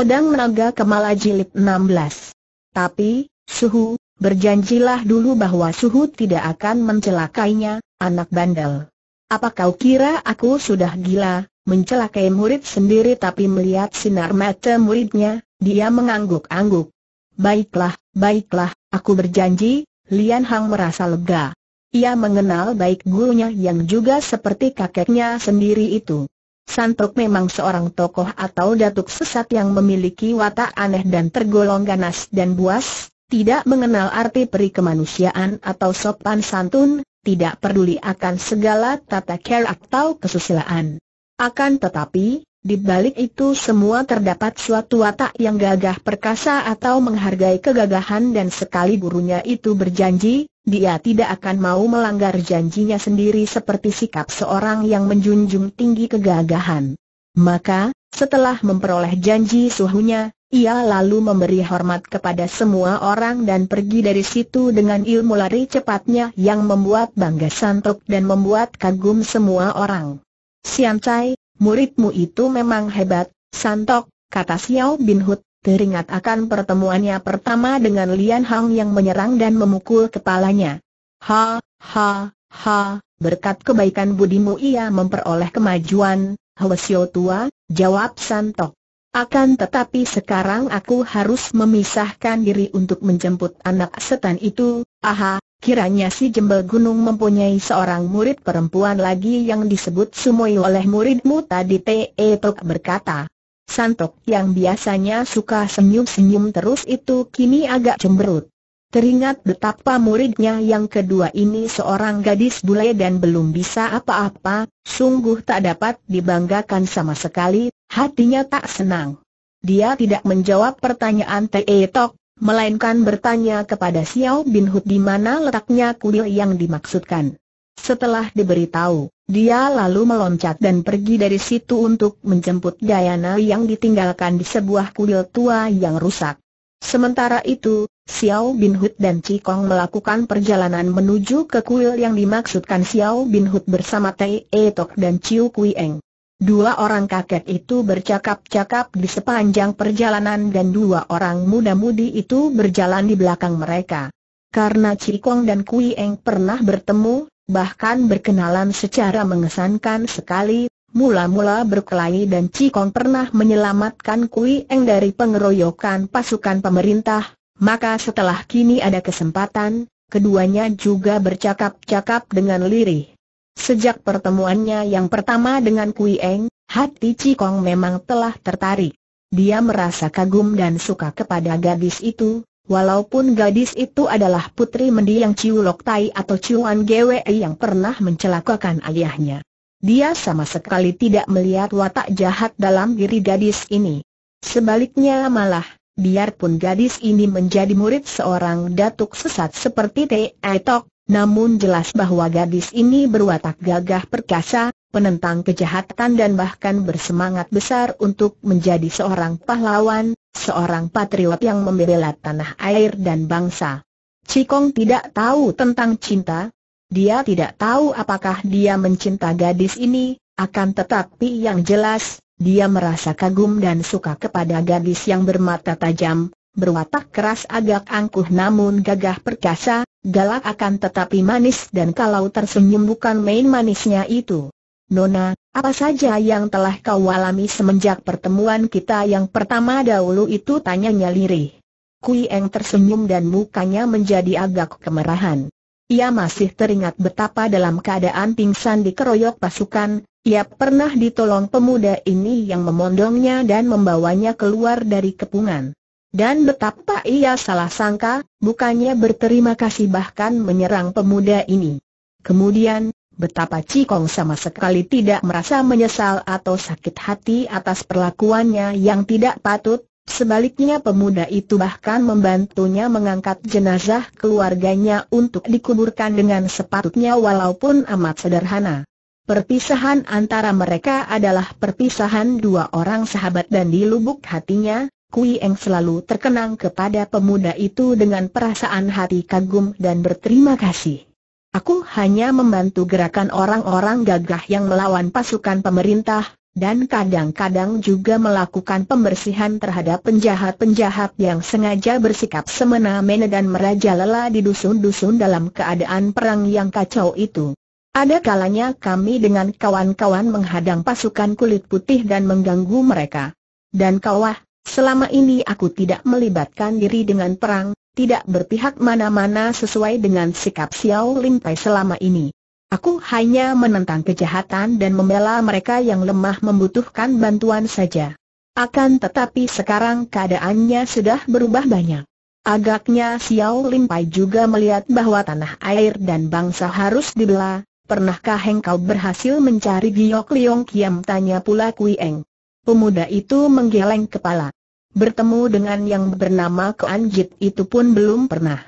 Pedang Naga Kemala Jilid 16. Tapi, Suhu, berjanjilah dulu bahwa Suhu tidak akan mencelakainya, anak bandel. Apa kau kira aku sudah gila, mencelakai murid sendiri tapi melihat sinar mata muridnya, dia mengangguk-angguk. Baiklah, baiklah, aku berjanji, Lian Hang merasa lega. Ia mengenal baik gurunya yang juga seperti kakeknya sendiri itu. Santok memang seorang tokoh atau datuk sesat yang memiliki watak aneh dan tergolong ganas dan buas, tidak mengenal arti peri kemanusiaan atau sopan santun, tidak peduli akan segala tata care atau kesusilaan. Akan tetapi, di balik itu semua terdapat suatu watak yang gagah perkasa atau menghargai kegagahan dan sekali gurunya itu berjanji, dia tidak akan mau melanggar janjinya sendiri seperti sikap seorang yang menjunjung tinggi kegagahan. Maka, setelah memperoleh janji suhunya, ia lalu memberi hormat kepada semua orang dan pergi dari situ dengan ilmu lari cepatnya yang membuat bangga Santok dan membuat kagum semua orang. Siancai, muridmu itu memang hebat, Santok, kata Xiao Bin Hud teringat akan pertemuannya pertama dengan Lian Hang yang menyerang dan memukul kepalanya. Ha, ha, ha, berkat kebaikan budimu ia memperoleh kemajuan, Hwasyo tua, jawab Santo. Akan tetapi sekarang aku harus memisahkan diri untuk menjemput anak setan itu, aha, kiranya si jembel gunung mempunyai seorang murid perempuan lagi yang disebut sumoi oleh muridmu tadi Te Tok berkata. Santok yang biasanya suka senyum-senyum terus itu kini agak cemberut. Teringat betapa muridnya yang kedua ini seorang gadis bule dan belum bisa apa-apa, sungguh tak dapat dibanggakan sama sekali, hatinya tak senang. Dia tidak menjawab pertanyaan T.E. Tok, melainkan bertanya kepada Xiao Bin Hu di mana letaknya kuil yang dimaksudkan. Setelah diberitahu, dia lalu meloncat dan pergi dari situ untuk menjemput Dayana yang ditinggalkan di sebuah kuil tua yang rusak. Sementara itu, Xiao Bin Hud dan Cikong melakukan perjalanan menuju ke kuil yang dimaksudkan Xiao Bin Hud bersama Tei Tok dan Chiu Kui Eng. Dua orang kakek itu bercakap-cakap di sepanjang perjalanan dan dua orang muda-mudi itu berjalan di belakang mereka. Karena Cikong dan Kui Eng pernah bertemu, bahkan berkenalan secara mengesankan sekali, mula-mula berkelahi dan Cikong pernah menyelamatkan Kui Eng dari pengeroyokan pasukan pemerintah, maka setelah kini ada kesempatan, keduanya juga bercakap-cakap dengan lirih. Sejak pertemuannya yang pertama dengan Kui Eng, hati Cikong memang telah tertarik. Dia merasa kagum dan suka kepada gadis itu, Walaupun gadis itu adalah putri mendiang Ciu Lok Tai atau Ciuan Gwe yang pernah mencelakakan ayahnya. Dia sama sekali tidak melihat watak jahat dalam diri gadis ini. Sebaliknya malah, biarpun gadis ini menjadi murid seorang datuk sesat seperti T.E. Tok, namun jelas bahwa gadis ini berwatak gagah perkasa, penentang kejahatan dan bahkan bersemangat besar untuk menjadi seorang pahlawan, Seorang patriot yang membela tanah air dan bangsa. Cikong tidak tahu tentang cinta. Dia tidak tahu apakah dia mencinta gadis ini, akan tetapi yang jelas, dia merasa kagum dan suka kepada gadis yang bermata tajam, berwatak keras agak angkuh namun gagah perkasa, galak akan tetapi manis dan kalau tersenyum bukan main manisnya itu. Nona, apa saja yang telah kau alami semenjak pertemuan kita yang pertama dahulu itu tanyanya lirih. Kui Eng tersenyum dan mukanya menjadi agak kemerahan. Ia masih teringat betapa dalam keadaan pingsan di keroyok pasukan, ia pernah ditolong pemuda ini yang memondongnya dan membawanya keluar dari kepungan. Dan betapa ia salah sangka, bukannya berterima kasih bahkan menyerang pemuda ini. Kemudian, betapa Cikong sama sekali tidak merasa menyesal atau sakit hati atas perlakuannya yang tidak patut, sebaliknya pemuda itu bahkan membantunya mengangkat jenazah keluarganya untuk dikuburkan dengan sepatutnya walaupun amat sederhana. Perpisahan antara mereka adalah perpisahan dua orang sahabat dan di lubuk hatinya, Kui Eng selalu terkenang kepada pemuda itu dengan perasaan hati kagum dan berterima kasih. Aku hanya membantu gerakan orang-orang gagah yang melawan pasukan pemerintah, dan kadang-kadang juga melakukan pembersihan terhadap penjahat-penjahat yang sengaja bersikap semena-mena dan merajalela di dusun-dusun dalam keadaan perang yang kacau itu. Ada kalanya kami dengan kawan-kawan menghadang pasukan kulit putih dan mengganggu mereka. Dan kawah, Selama ini aku tidak melibatkan diri dengan perang, tidak berpihak mana-mana sesuai dengan sikap Xiao Lim Pai selama ini. Aku hanya menentang kejahatan dan membela mereka yang lemah membutuhkan bantuan saja. Akan tetapi sekarang keadaannya sudah berubah banyak. Agaknya Xiao Lim Pai juga melihat bahwa tanah air dan bangsa harus dibela. Pernahkah engkau berhasil mencari Giok Liong Kiam? Tanya pula Kui Eng. Pemuda itu menggeleng kepala bertemu dengan yang bernama Keanjit itu pun belum pernah.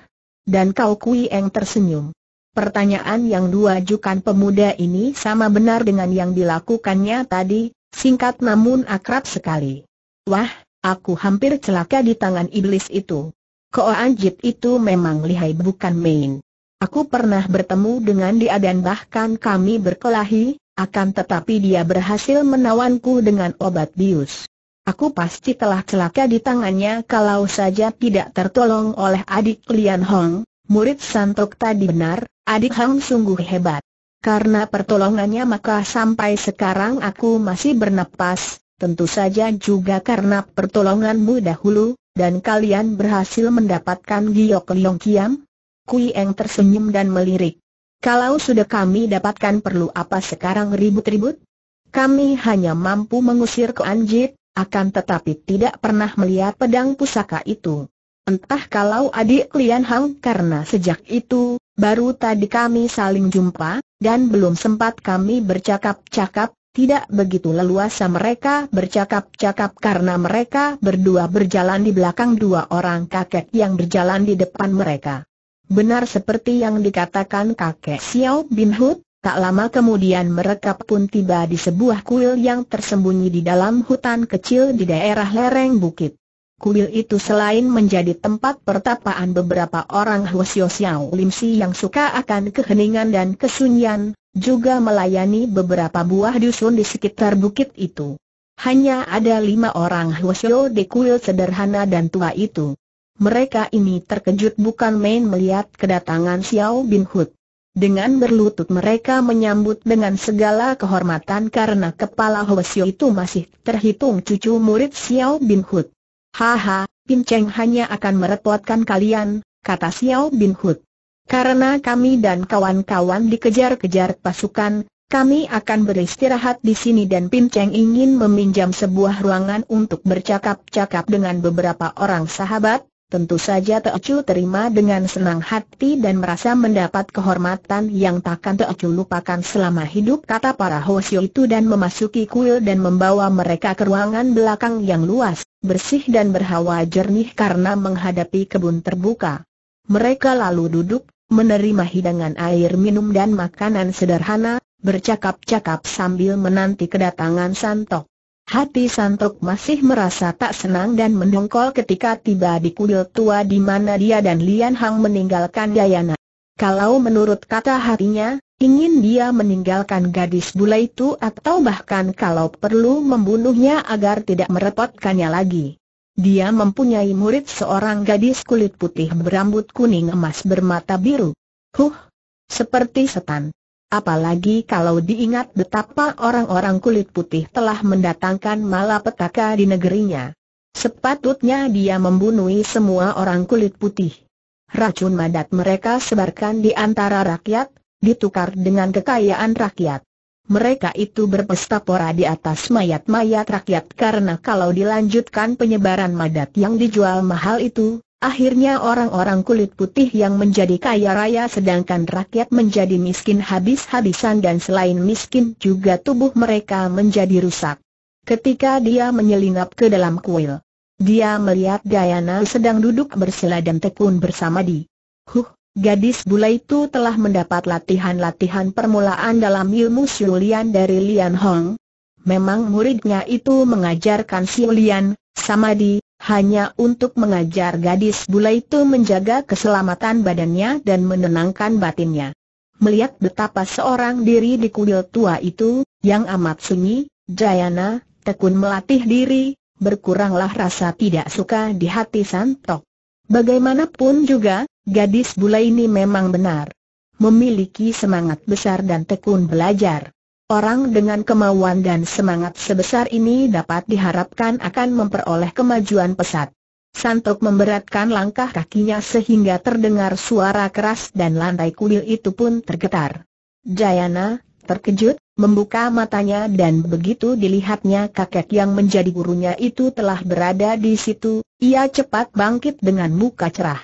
Dan Kau Kui Eng tersenyum. Pertanyaan yang jukan pemuda ini sama benar dengan yang dilakukannya tadi, singkat namun akrab sekali. Wah, aku hampir celaka di tangan iblis itu. Anjit itu memang lihai bukan main. Aku pernah bertemu dengan dia dan bahkan kami berkelahi, akan tetapi dia berhasil menawanku dengan obat bius. Aku pasti telah celaka di tangannya kalau saja tidak tertolong oleh adik Lian Hong, murid Santok tadi benar, adik Hong sungguh hebat. Karena pertolongannya maka sampai sekarang aku masih bernapas, tentu saja juga karena pertolonganmu dahulu, dan kalian berhasil mendapatkan Giok Liong Kiam? Kui Eng tersenyum dan melirik. Kalau sudah kami dapatkan perlu apa sekarang ribut-ribut? Kami hanya mampu mengusir ke Anjit, akan tetapi tidak pernah melihat pedang pusaka itu. Entah kalau adik Lian Hang karena sejak itu, baru tadi kami saling jumpa, dan belum sempat kami bercakap-cakap, tidak begitu leluasa mereka bercakap-cakap karena mereka berdua berjalan di belakang dua orang kakek yang berjalan di depan mereka. Benar seperti yang dikatakan kakek Xiao Bin Tak lama kemudian mereka pun tiba di sebuah kuil yang tersembunyi di dalam hutan kecil di daerah lereng bukit. Kuil itu selain menjadi tempat pertapaan beberapa orang Hwasyo Xiao Lim Si yang suka akan keheningan dan kesunyian, juga melayani beberapa buah dusun di sekitar bukit itu. Hanya ada lima orang Hwasyo di kuil sederhana dan tua itu. Mereka ini terkejut bukan main melihat kedatangan Xiao Bin Hud. Dengan berlutut mereka menyambut dengan segala kehormatan karena kepala Hwasyo itu masih terhitung cucu murid Xiao Bin Hud. Haha, Pin Cheng hanya akan merepotkan kalian, kata Xiao Bin Hud. Karena kami dan kawan-kawan dikejar-kejar pasukan, kami akan beristirahat di sini dan Pin Cheng ingin meminjam sebuah ruangan untuk bercakap-cakap dengan beberapa orang sahabat, Tentu saja Teocu terima dengan senang hati dan merasa mendapat kehormatan yang takkan Teocu lupakan selama hidup kata para hosio itu dan memasuki kuil dan membawa mereka ke ruangan belakang yang luas, bersih dan berhawa jernih karena menghadapi kebun terbuka. Mereka lalu duduk, menerima hidangan air minum dan makanan sederhana, bercakap-cakap sambil menanti kedatangan Santok. Hati Santok masih merasa tak senang dan mendongkol ketika tiba di kuil tua di mana dia dan Lian Hang meninggalkan Dayana. Kalau menurut kata hatinya, ingin dia meninggalkan gadis bule itu atau bahkan kalau perlu membunuhnya agar tidak merepotkannya lagi. Dia mempunyai murid seorang gadis kulit putih berambut kuning emas bermata biru. Huh, seperti setan. Apalagi kalau diingat betapa orang-orang kulit putih telah mendatangkan malapetaka di negerinya. Sepatutnya dia membunuh semua orang kulit putih. Racun madat mereka sebarkan di antara rakyat, ditukar dengan kekayaan rakyat. Mereka itu berpesta pora di atas mayat-mayat rakyat karena kalau dilanjutkan penyebaran madat yang dijual mahal itu, Akhirnya orang-orang kulit putih yang menjadi kaya raya sedangkan rakyat menjadi miskin habis-habisan dan selain miskin juga tubuh mereka menjadi rusak. Ketika dia menyelinap ke dalam kuil, dia melihat Diana sedang duduk bersila dan tekun bersama di. Huh, gadis bule itu telah mendapat latihan-latihan permulaan dalam ilmu siulian dari Lian Hong. Memang muridnya itu mengajarkan siulian, sama di, hanya untuk mengajar gadis bule itu menjaga keselamatan badannya dan menenangkan batinnya. Melihat betapa seorang diri di kuil tua itu, yang amat sunyi, Jayana, tekun melatih diri, berkuranglah rasa tidak suka di hati Santok. Bagaimanapun juga, gadis bule ini memang benar. Memiliki semangat besar dan tekun belajar. Orang dengan kemauan dan semangat sebesar ini dapat diharapkan akan memperoleh kemajuan pesat. Santok memberatkan langkah kakinya sehingga terdengar suara keras dan lantai kuil itu pun tergetar. Jayana, terkejut, membuka matanya dan begitu dilihatnya kakek yang menjadi gurunya itu telah berada di situ, ia cepat bangkit dengan muka cerah.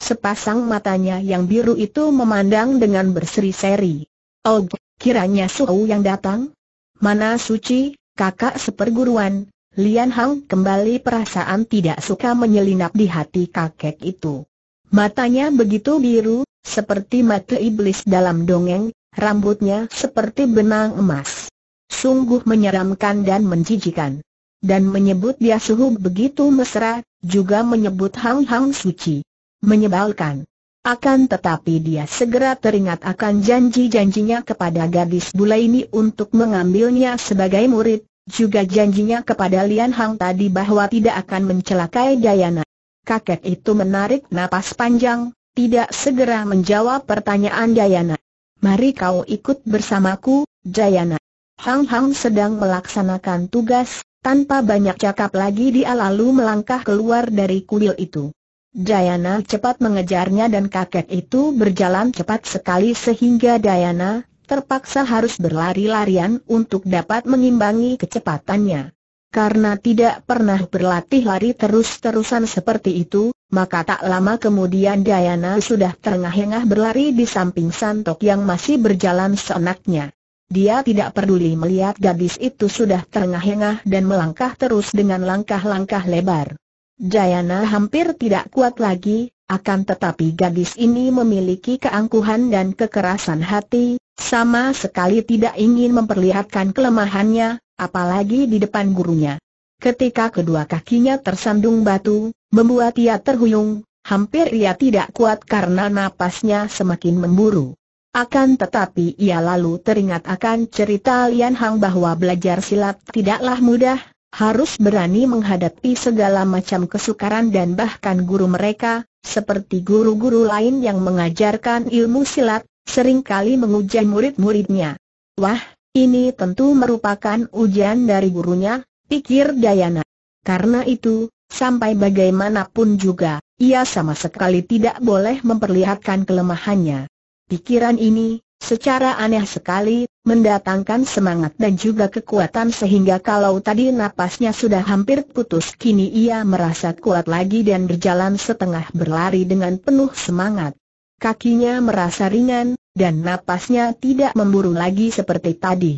Sepasang matanya yang biru itu memandang dengan berseri-seri. Oh. Kiranya Suhu yang datang? Mana Suci, kakak seperguruan, Lian Hang kembali perasaan tidak suka menyelinap di hati kakek itu. Matanya begitu biru, seperti mata iblis dalam dongeng, rambutnya seperti benang emas. Sungguh menyeramkan dan menjijikan. Dan menyebut dia suhu begitu mesra, juga menyebut Hang Hang Suci. Menyebalkan. Akan tetapi dia segera teringat akan janji-janjinya kepada gadis ini untuk mengambilnya sebagai murid, juga janjinya kepada Lian Hang tadi bahwa tidak akan mencelakai Dayana. Kakek itu menarik napas panjang, tidak segera menjawab pertanyaan Dayana. Mari kau ikut bersamaku, Dayana. Hang Hang sedang melaksanakan tugas, tanpa banyak cakap lagi dia lalu melangkah keluar dari kuil itu. Dayana cepat mengejarnya dan kakek itu berjalan cepat sekali sehingga Dayana terpaksa harus berlari-larian untuk dapat mengimbangi kecepatannya. Karena tidak pernah berlatih lari terus-terusan seperti itu, maka tak lama kemudian Dayana sudah terengah-engah berlari di samping Santok yang masih berjalan seenaknya. Dia tidak peduli melihat gadis itu sudah terengah-engah dan melangkah terus dengan langkah-langkah lebar. Jayana hampir tidak kuat lagi, akan tetapi gadis ini memiliki keangkuhan dan kekerasan hati, sama sekali tidak ingin memperlihatkan kelemahannya, apalagi di depan gurunya. Ketika kedua kakinya tersandung batu, membuat ia terhuyung, hampir ia tidak kuat karena napasnya semakin memburu. Akan tetapi ia lalu teringat akan cerita Lian Hang bahwa belajar silat tidaklah mudah, harus berani menghadapi segala macam kesukaran dan bahkan guru mereka, seperti guru-guru lain yang mengajarkan ilmu silat, seringkali menguji murid-muridnya. Wah, ini tentu merupakan ujian dari gurunya, pikir Dayana. Karena itu, sampai bagaimanapun juga, ia sama sekali tidak boleh memperlihatkan kelemahannya. Pikiran ini, secara aneh sekali, mendatangkan semangat dan juga kekuatan sehingga kalau tadi napasnya sudah hampir putus kini ia merasa kuat lagi dan berjalan setengah berlari dengan penuh semangat. Kakinya merasa ringan, dan napasnya tidak memburu lagi seperti tadi.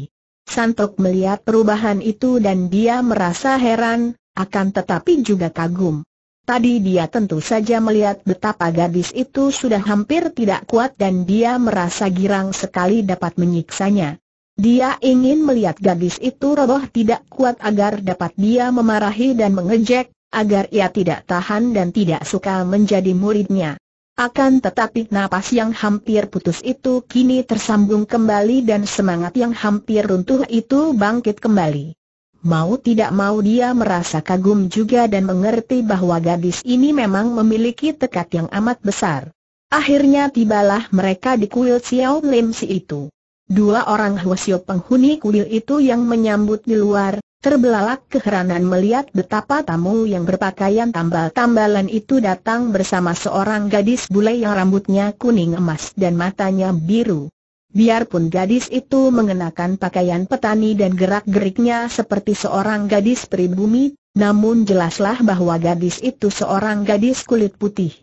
Santok melihat perubahan itu dan dia merasa heran, akan tetapi juga kagum. Tadi dia tentu saja melihat betapa gadis itu sudah hampir tidak kuat dan dia merasa girang sekali dapat menyiksanya. Dia ingin melihat gadis itu roboh tidak kuat agar dapat dia memarahi dan mengejek, agar ia tidak tahan dan tidak suka menjadi muridnya. Akan tetapi napas yang hampir putus itu kini tersambung kembali dan semangat yang hampir runtuh itu bangkit kembali. Mau tidak mau dia merasa kagum juga dan mengerti bahwa gadis ini memang memiliki tekad yang amat besar. Akhirnya tibalah mereka di kuil Xiao Lim Si itu. Dua orang Huasio penghuni kuil itu yang menyambut di luar, terbelalak keheranan melihat betapa tamu yang berpakaian tambal-tambalan itu datang bersama seorang gadis bule yang rambutnya kuning emas dan matanya biru. Biarpun gadis itu mengenakan pakaian petani dan gerak-geriknya seperti seorang gadis pribumi, namun jelaslah bahwa gadis itu seorang gadis kulit putih.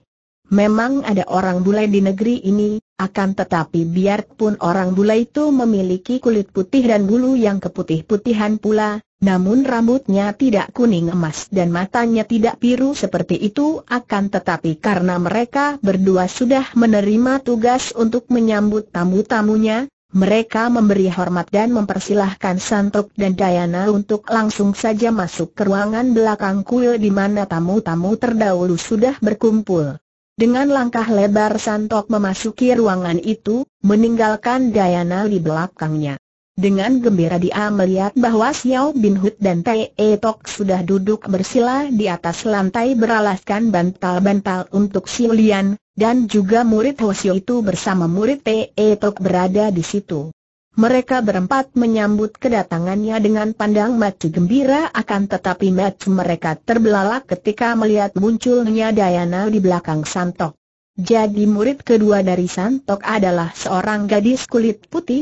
Memang ada orang bule di negeri ini, akan tetapi biarpun orang bule itu memiliki kulit putih dan bulu yang keputih-putihan pula, namun rambutnya tidak kuning emas dan matanya tidak biru seperti itu akan tetapi karena mereka berdua sudah menerima tugas untuk menyambut tamu-tamunya, mereka memberi hormat dan mempersilahkan Santok dan Dayana untuk langsung saja masuk ke ruangan belakang kuil di mana tamu-tamu terdahulu sudah berkumpul. Dengan langkah lebar Santok memasuki ruangan itu, meninggalkan Dayana di belakangnya. Dengan gembira dia melihat bahwa Xiao Bin Hut dan Tei e sudah duduk bersila di atas lantai beralaskan bantal-bantal untuk Xiu Lian, dan juga murid Hosio itu bersama murid Tei e berada di situ. Mereka berempat menyambut kedatangannya dengan pandang mata gembira akan tetapi mata mereka terbelalak ketika melihat munculnya Dayana di belakang Santok. Jadi murid kedua dari Santok adalah seorang gadis kulit putih,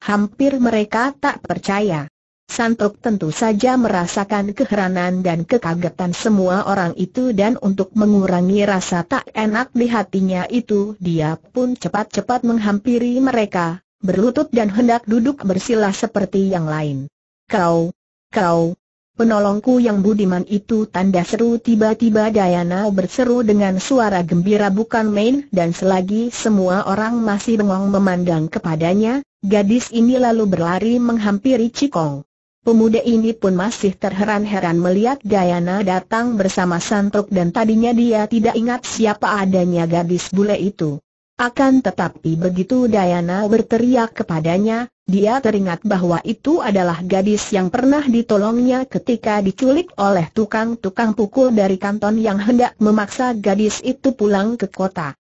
Hampir mereka tak percaya. Santok tentu saja merasakan keheranan dan kekagetan semua orang itu dan untuk mengurangi rasa tak enak di hatinya itu dia pun cepat-cepat menghampiri mereka, berlutut dan hendak duduk bersila seperti yang lain. Kau, kau, penolongku yang budiman itu tanda seru tiba-tiba Dayana berseru dengan suara gembira bukan main dan selagi semua orang masih bengong memandang kepadanya, Gadis ini lalu berlari menghampiri Cikong. Pemuda ini pun masih terheran-heran melihat Dayana datang bersama Santok dan tadinya dia tidak ingat siapa adanya gadis bule itu. Akan tetapi begitu Dayana berteriak kepadanya, dia teringat bahwa itu adalah gadis yang pernah ditolongnya ketika diculik oleh tukang-tukang pukul dari kanton yang hendak memaksa gadis itu pulang ke kota.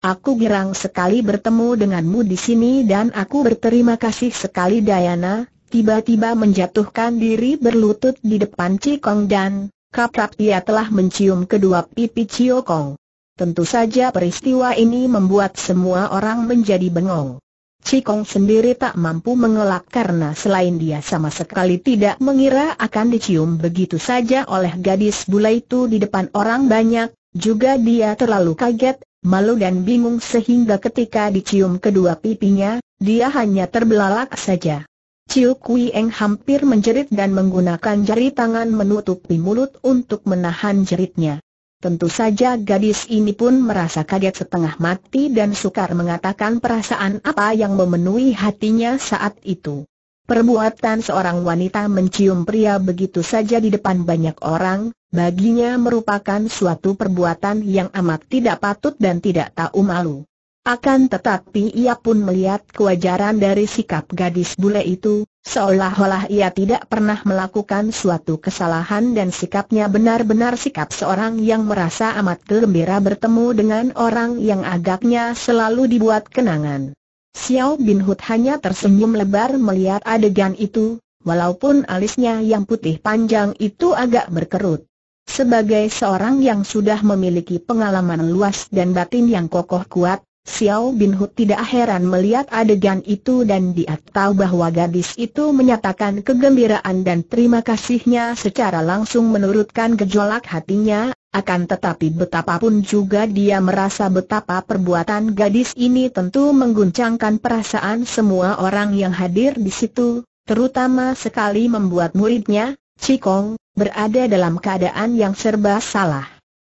Aku girang sekali bertemu denganmu di sini dan aku berterima kasih sekali Dayana, tiba-tiba menjatuhkan diri berlutut di depan Cikong dan kaprap ia telah mencium kedua pipi Cikong. Tentu saja peristiwa ini membuat semua orang menjadi bengong. Cikong sendiri tak mampu mengelak karena selain dia sama sekali tidak mengira akan dicium begitu saja oleh gadis bule itu di depan orang banyak, juga dia terlalu kaget malu dan bingung sehingga ketika dicium kedua pipinya, dia hanya terbelalak saja. Ciu Kui Eng hampir menjerit dan menggunakan jari tangan menutupi mulut untuk menahan jeritnya. Tentu saja gadis ini pun merasa kaget setengah mati dan sukar mengatakan perasaan apa yang memenuhi hatinya saat itu. Perbuatan seorang wanita mencium pria begitu saja di depan banyak orang, baginya merupakan suatu perbuatan yang amat tidak patut dan tidak tahu malu. Akan tetapi ia pun melihat kewajaran dari sikap gadis bule itu, seolah-olah ia tidak pernah melakukan suatu kesalahan dan sikapnya benar-benar sikap seorang yang merasa amat gembira bertemu dengan orang yang agaknya selalu dibuat kenangan. Xiao Bin Hud hanya tersenyum lebar melihat adegan itu, walaupun alisnya yang putih panjang itu agak berkerut. Sebagai seorang yang sudah memiliki pengalaman luas dan batin yang kokoh kuat, Xiao Bin Hu tidak heran melihat adegan itu dan dia tahu bahwa gadis itu menyatakan kegembiraan dan terima kasihnya secara langsung menurutkan gejolak hatinya, akan tetapi betapapun juga dia merasa betapa perbuatan gadis ini tentu mengguncangkan perasaan semua orang yang hadir di situ, terutama sekali membuat muridnya, Cikong, berada dalam keadaan yang serba salah.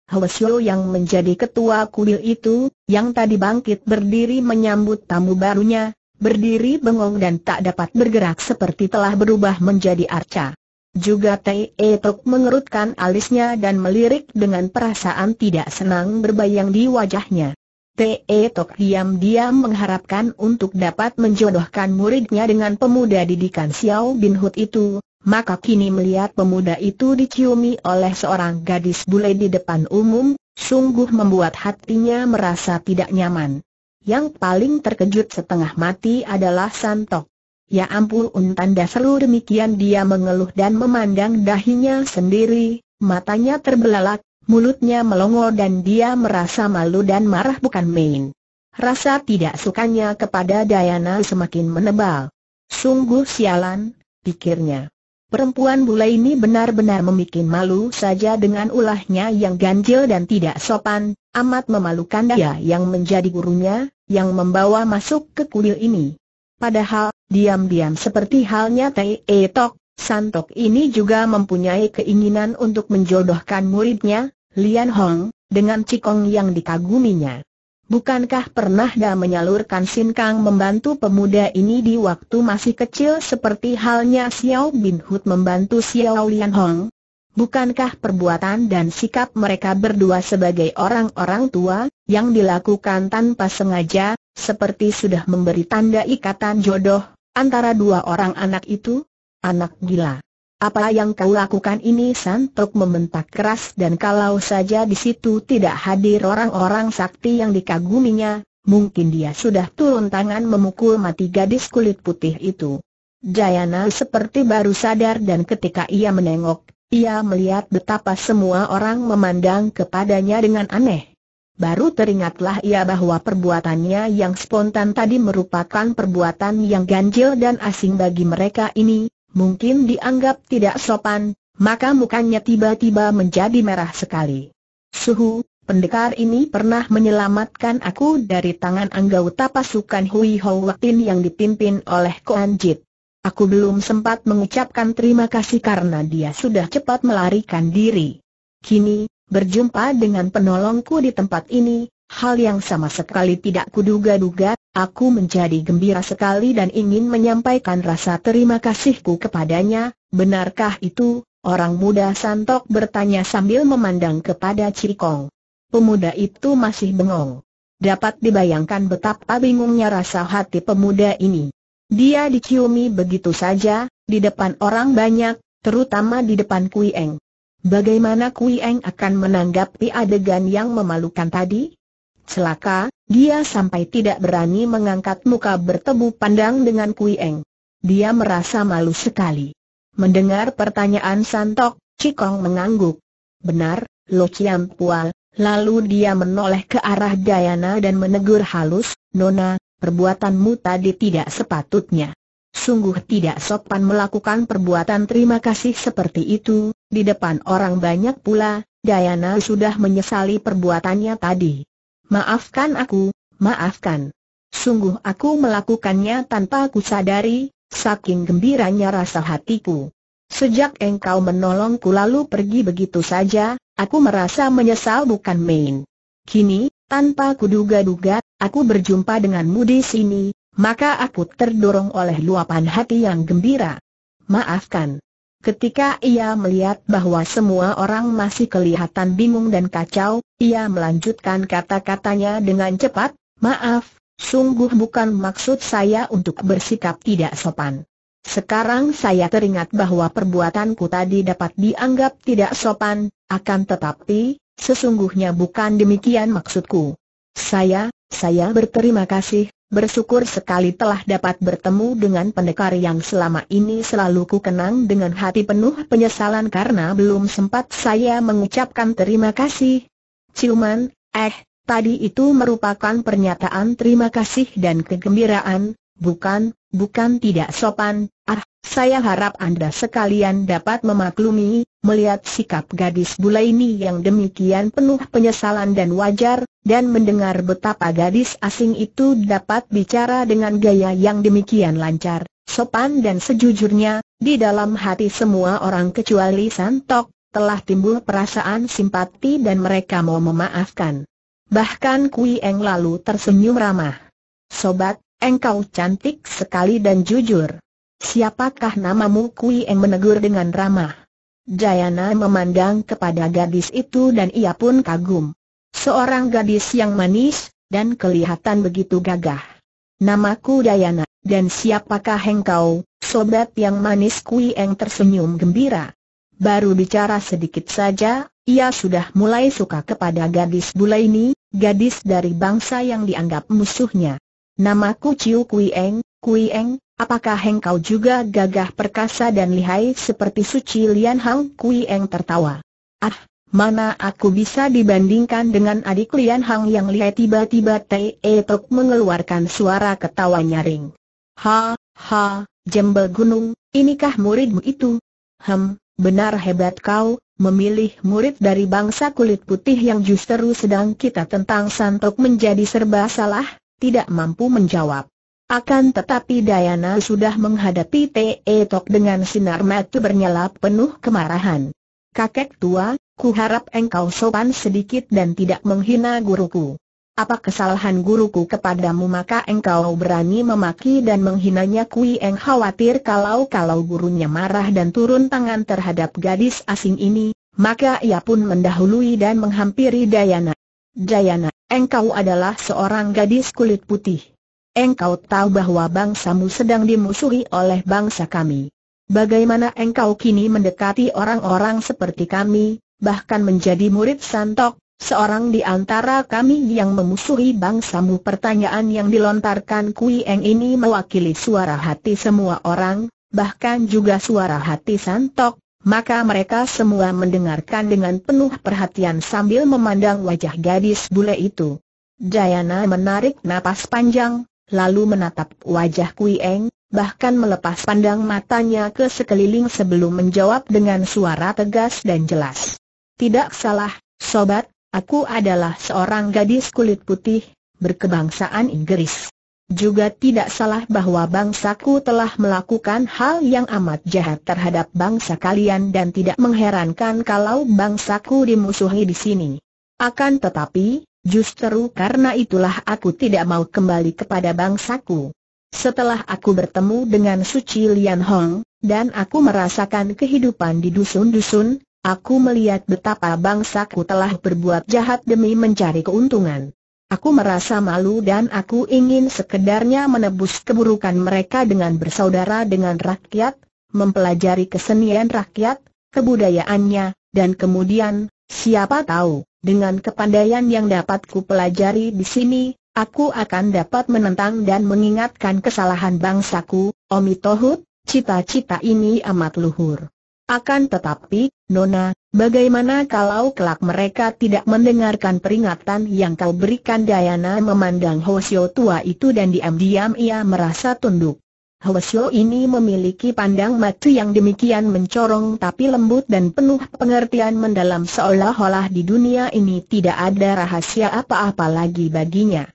Hwesyo yang menjadi ketua kuil itu, yang tadi bangkit berdiri menyambut tamu barunya, berdiri bengong dan tak dapat bergerak seperti telah berubah menjadi arca. Juga E Tok mengerutkan alisnya dan melirik dengan perasaan tidak senang berbayang di wajahnya. E Tok diam-diam mengharapkan untuk dapat menjodohkan muridnya dengan pemuda didikan Xiao Bin Hut itu, maka kini melihat pemuda itu diciumi oleh seorang gadis bule di depan umum, sungguh membuat hatinya merasa tidak nyaman. Yang paling terkejut setengah mati adalah Santok. Ya ampun tanda seru demikian dia mengeluh dan memandang dahinya sendiri, matanya terbelalak, mulutnya melongo dan dia merasa malu dan marah bukan main. Rasa tidak sukanya kepada Dayana semakin menebal. Sungguh sialan, pikirnya. Perempuan bule ini benar-benar membuat malu saja dengan ulahnya yang ganjil dan tidak sopan, amat memalukan dia yang menjadi gurunya, yang membawa masuk ke kuil ini. Padahal, diam-diam seperti halnya Tei Tok, Santok ini juga mempunyai keinginan untuk menjodohkan muridnya, Lian Hong, dengan Cikong yang dikaguminya. Bukankah pernah dia menyalurkan Sin Kang membantu pemuda ini di waktu masih kecil seperti halnya Xiao Bin Hud membantu Xiao Lian Hong? Bukankah perbuatan dan sikap mereka berdua sebagai orang-orang tua, yang dilakukan tanpa sengaja, seperti sudah memberi tanda ikatan jodoh, antara dua orang anak itu? Anak gila. Apa yang kau lakukan ini Santok membentak keras dan kalau saja di situ tidak hadir orang-orang sakti yang dikaguminya, mungkin dia sudah turun tangan memukul mati gadis kulit putih itu. Jayana seperti baru sadar dan ketika ia menengok, ia melihat betapa semua orang memandang kepadanya dengan aneh. Baru teringatlah ia bahwa perbuatannya yang spontan tadi merupakan perbuatan yang ganjil dan asing bagi mereka ini, mungkin dianggap tidak sopan, maka mukanya tiba-tiba menjadi merah sekali. Suhu, pendekar ini pernah menyelamatkan aku dari tangan anggota pasukan Hui Houwatin yang dipimpin oleh Kuan Jit. Aku belum sempat mengucapkan terima kasih karena dia sudah cepat melarikan diri. Kini, berjumpa dengan penolongku di tempat ini, hal yang sama sekali tidak kuduga-duga, Aku menjadi gembira sekali dan ingin menyampaikan rasa terima kasihku kepadanya, benarkah itu? Orang muda santok bertanya sambil memandang kepada Cikong. Pemuda itu masih bengong. Dapat dibayangkan betapa bingungnya rasa hati pemuda ini. Dia diciumi begitu saja, di depan orang banyak, terutama di depan Kui Eng. Bagaimana Kui Eng akan menanggapi adegan yang memalukan tadi? celaka, dia sampai tidak berani mengangkat muka bertemu pandang dengan Kui Eng. Dia merasa malu sekali. Mendengar pertanyaan Santok, Cikong mengangguk. Benar, Lo Chiam Pual, lalu dia menoleh ke arah Dayana dan menegur halus, Nona, perbuatanmu tadi tidak sepatutnya. Sungguh tidak sopan melakukan perbuatan terima kasih seperti itu, di depan orang banyak pula, Dayana sudah menyesali perbuatannya tadi. Maafkan aku, maafkan. Sungguh aku melakukannya tanpa ku sadari, saking gembiranya rasa hatiku. Sejak engkau menolongku lalu pergi begitu saja, aku merasa menyesal bukan main. Kini, tanpa kuduga-duga, aku berjumpa denganmu di sini, maka aku terdorong oleh luapan hati yang gembira. Maafkan. Ketika ia melihat bahwa semua orang masih kelihatan bingung dan kacau, ia melanjutkan kata-katanya dengan cepat, Maaf, sungguh bukan maksud saya untuk bersikap tidak sopan. Sekarang saya teringat bahwa perbuatanku tadi dapat dianggap tidak sopan, akan tetapi, sesungguhnya bukan demikian maksudku. Saya, saya berterima kasih, bersyukur sekali telah dapat bertemu dengan pendekar yang selama ini selalu kukenang dengan hati penuh penyesalan karena belum sempat saya mengucapkan terima kasih. Ciuman, eh, tadi itu merupakan pernyataan terima kasih dan kegembiraan, bukan, bukan tidak sopan, saya harap Anda sekalian dapat memaklumi, melihat sikap gadis bule ini yang demikian penuh penyesalan dan wajar, dan mendengar betapa gadis asing itu dapat bicara dengan gaya yang demikian lancar, sopan dan sejujurnya, di dalam hati semua orang kecuali Santok, telah timbul perasaan simpati dan mereka mau memaafkan. Bahkan Kui Eng lalu tersenyum ramah. Sobat, engkau cantik sekali dan jujur. Siapakah namamu Kui Eng menegur dengan ramah. Jayana memandang kepada gadis itu dan ia pun kagum. Seorang gadis yang manis, dan kelihatan begitu gagah. Namaku Dayana, dan siapakah engkau, sobat yang manis Kui Eng tersenyum gembira. Baru bicara sedikit saja, ia sudah mulai suka kepada gadis bule ini, gadis dari bangsa yang dianggap musuhnya. Namaku Ciu Kui Eng, Kui Eng, Apakah engkau juga gagah perkasa dan lihai seperti suci Lian Hang Kui Eng tertawa? Ah, mana aku bisa dibandingkan dengan adik Lian Hang yang lihai tiba-tiba E Tok mengeluarkan suara ketawa nyaring. Ha, ha, jembel gunung, inikah muridmu itu? Hem, benar hebat kau, memilih murid dari bangsa kulit putih yang justru sedang kita tentang santok menjadi serba salah, tidak mampu menjawab. Akan tetapi Dayana sudah menghadapi Te Tok dengan sinar mata bernyala penuh kemarahan. Kakek tua, ku harap engkau sopan sedikit dan tidak menghina guruku. Apa kesalahan guruku kepadamu maka engkau berani memaki dan menghinanya Kui Eng khawatir kalau-kalau gurunya marah dan turun tangan terhadap gadis asing ini, maka ia pun mendahului dan menghampiri Dayana. Dayana, engkau adalah seorang gadis kulit putih engkau tahu bahwa bangsamu sedang dimusuhi oleh bangsa kami. Bagaimana engkau kini mendekati orang-orang seperti kami, bahkan menjadi murid santok, seorang di antara kami yang memusuhi bangsamu? Pertanyaan yang dilontarkan Kui Eng ini mewakili suara hati semua orang, bahkan juga suara hati santok, maka mereka semua mendengarkan dengan penuh perhatian sambil memandang wajah gadis bule itu. Dayana menarik napas panjang, lalu menatap wajah Kui Eng, bahkan melepas pandang matanya ke sekeliling sebelum menjawab dengan suara tegas dan jelas. Tidak salah, sobat, aku adalah seorang gadis kulit putih, berkebangsaan Inggris. Juga tidak salah bahwa bangsaku telah melakukan hal yang amat jahat terhadap bangsa kalian dan tidak mengherankan kalau bangsaku dimusuhi di sini. Akan tetapi, Justru karena itulah aku tidak mau kembali kepada bangsaku. Setelah aku bertemu dengan Suci Lian Hong, dan aku merasakan kehidupan di dusun-dusun, aku melihat betapa bangsaku telah berbuat jahat demi mencari keuntungan. Aku merasa malu dan aku ingin sekedarnya menebus keburukan mereka dengan bersaudara dengan rakyat, mempelajari kesenian rakyat, kebudayaannya, dan kemudian, siapa tahu, dengan kepandaian yang dapat pelajari di sini, aku akan dapat menentang dan mengingatkan kesalahan bangsaku, Omi Tohut, cita-cita ini amat luhur. Akan tetapi, Nona, bagaimana kalau kelak mereka tidak mendengarkan peringatan yang kau berikan Dayana memandang Hosyo tua itu dan diam-diam ia merasa tunduk. Hwasyo ini memiliki pandang mata yang demikian mencorong tapi lembut dan penuh pengertian mendalam seolah-olah di dunia ini tidak ada rahasia apa-apa lagi baginya.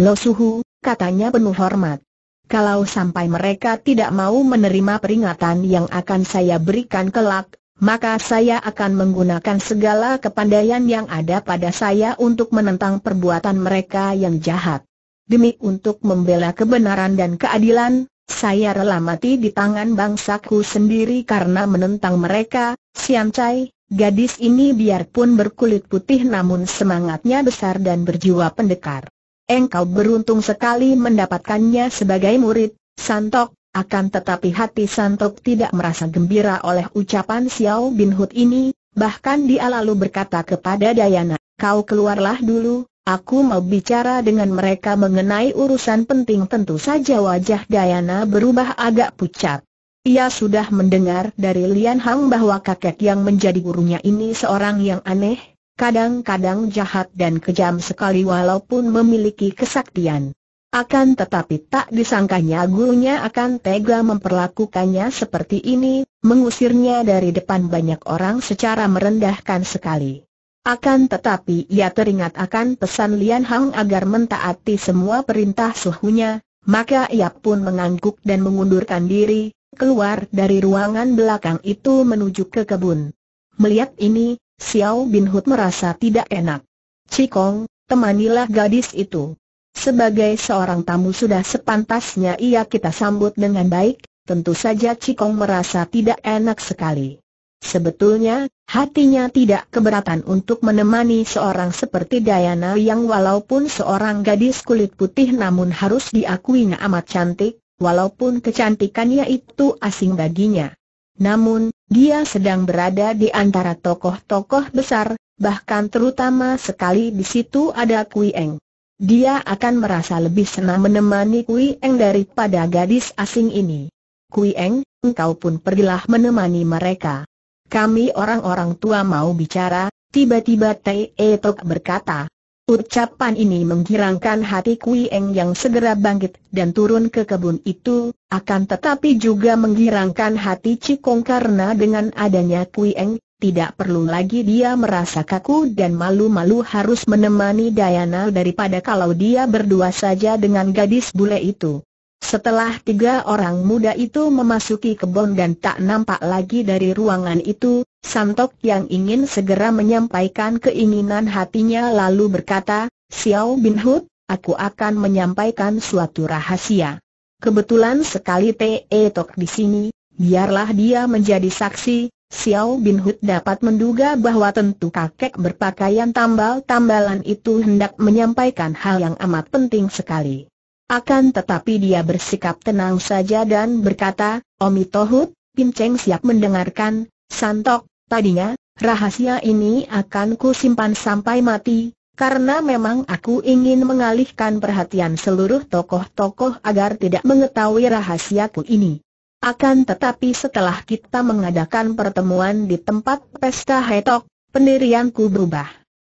Lo Suhu, katanya penuh hormat. Kalau sampai mereka tidak mau menerima peringatan yang akan saya berikan kelak, maka saya akan menggunakan segala kepandaian yang ada pada saya untuk menentang perbuatan mereka yang jahat. Demi untuk membela kebenaran dan keadilan, saya rela mati di tangan bangsaku sendiri karena menentang mereka, Sian Chai, gadis ini biarpun berkulit putih namun semangatnya besar dan berjiwa pendekar. Engkau beruntung sekali mendapatkannya sebagai murid, Santok, akan tetapi hati Santok tidak merasa gembira oleh ucapan Xiao Bin Hud ini, bahkan dia lalu berkata kepada Dayana, kau keluarlah dulu, Aku mau bicara dengan mereka mengenai urusan penting tentu saja wajah Dayana berubah agak pucat. Ia sudah mendengar dari Lian Hang bahwa kakek yang menjadi gurunya ini seorang yang aneh, kadang-kadang jahat dan kejam sekali walaupun memiliki kesaktian. Akan tetapi tak disangkanya gurunya akan tega memperlakukannya seperti ini, mengusirnya dari depan banyak orang secara merendahkan sekali. Akan tetapi ia teringat akan pesan Lian Hang agar mentaati semua perintah suhunya, maka ia pun mengangguk dan mengundurkan diri, keluar dari ruangan belakang itu menuju ke kebun. Melihat ini, Xiao Bin Hud merasa tidak enak. Cikong, temanilah gadis itu. Sebagai seorang tamu sudah sepantasnya ia kita sambut dengan baik, tentu saja Cikong merasa tidak enak sekali. Sebetulnya, hatinya tidak keberatan untuk menemani seorang seperti Dayana yang walaupun seorang gadis kulit putih namun harus diakuinya amat cantik, walaupun kecantikannya itu asing baginya. Namun, dia sedang berada di antara tokoh-tokoh besar, bahkan terutama sekali di situ ada Kui Eng. Dia akan merasa lebih senang menemani Kui Eng daripada gadis asing ini. Kui Eng, engkau pun pergilah menemani mereka. Kami orang-orang tua mau bicara, tiba-tiba Tai Tok berkata. Ucapan ini menghilangkan hati Kui Eng yang segera bangkit dan turun ke kebun itu, akan tetapi juga menghilangkan hati Cikong karena dengan adanya Kui Eng, tidak perlu lagi dia merasa kaku dan malu-malu harus menemani Dayana daripada kalau dia berdua saja dengan gadis bule itu. Setelah tiga orang muda itu memasuki kebun dan tak nampak lagi dari ruangan itu, Santok yang ingin segera menyampaikan keinginan hatinya lalu berkata, Xiao Bin Hud, aku akan menyampaikan suatu rahasia. Kebetulan sekali Te Tok di sini, biarlah dia menjadi saksi, Xiao Bin Hud dapat menduga bahwa tentu kakek berpakaian tambal-tambalan itu hendak menyampaikan hal yang amat penting sekali. Akan tetapi dia bersikap tenang saja dan berkata, Omi Tohut, Cheng siap mendengarkan, Santok, tadinya, rahasia ini akan ku simpan sampai mati, karena memang aku ingin mengalihkan perhatian seluruh tokoh-tokoh agar tidak mengetahui rahasiaku ini. Akan tetapi setelah kita mengadakan pertemuan di tempat pesta Hetok, pendirianku berubah.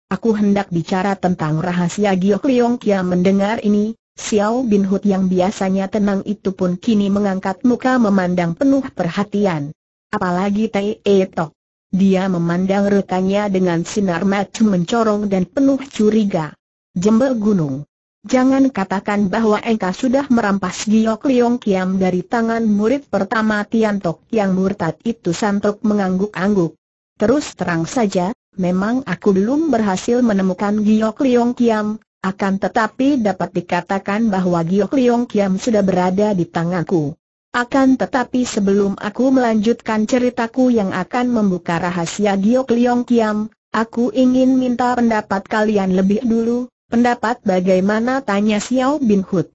Aku hendak bicara tentang rahasia Giok Liong Kia mendengar ini, Xiao Bin Hud yang biasanya tenang itu pun kini mengangkat muka memandang penuh perhatian. Apalagi Tai e Tok. Dia memandang rekannya dengan sinar mata mencorong dan penuh curiga. Jembel gunung. Jangan katakan bahwa engkau sudah merampas Giok Liong Kiam dari tangan murid pertama Tiantok yang murtad itu Santok mengangguk-angguk. Terus terang saja, memang aku belum berhasil menemukan Giok Liong Kiam, akan tetapi dapat dikatakan bahwa Giok Liong Kiam sudah berada di tanganku. Akan tetapi sebelum aku melanjutkan ceritaku yang akan membuka rahasia Giok Liong Kiam, aku ingin minta pendapat kalian lebih dulu, pendapat bagaimana tanya Xiao Bin Hud.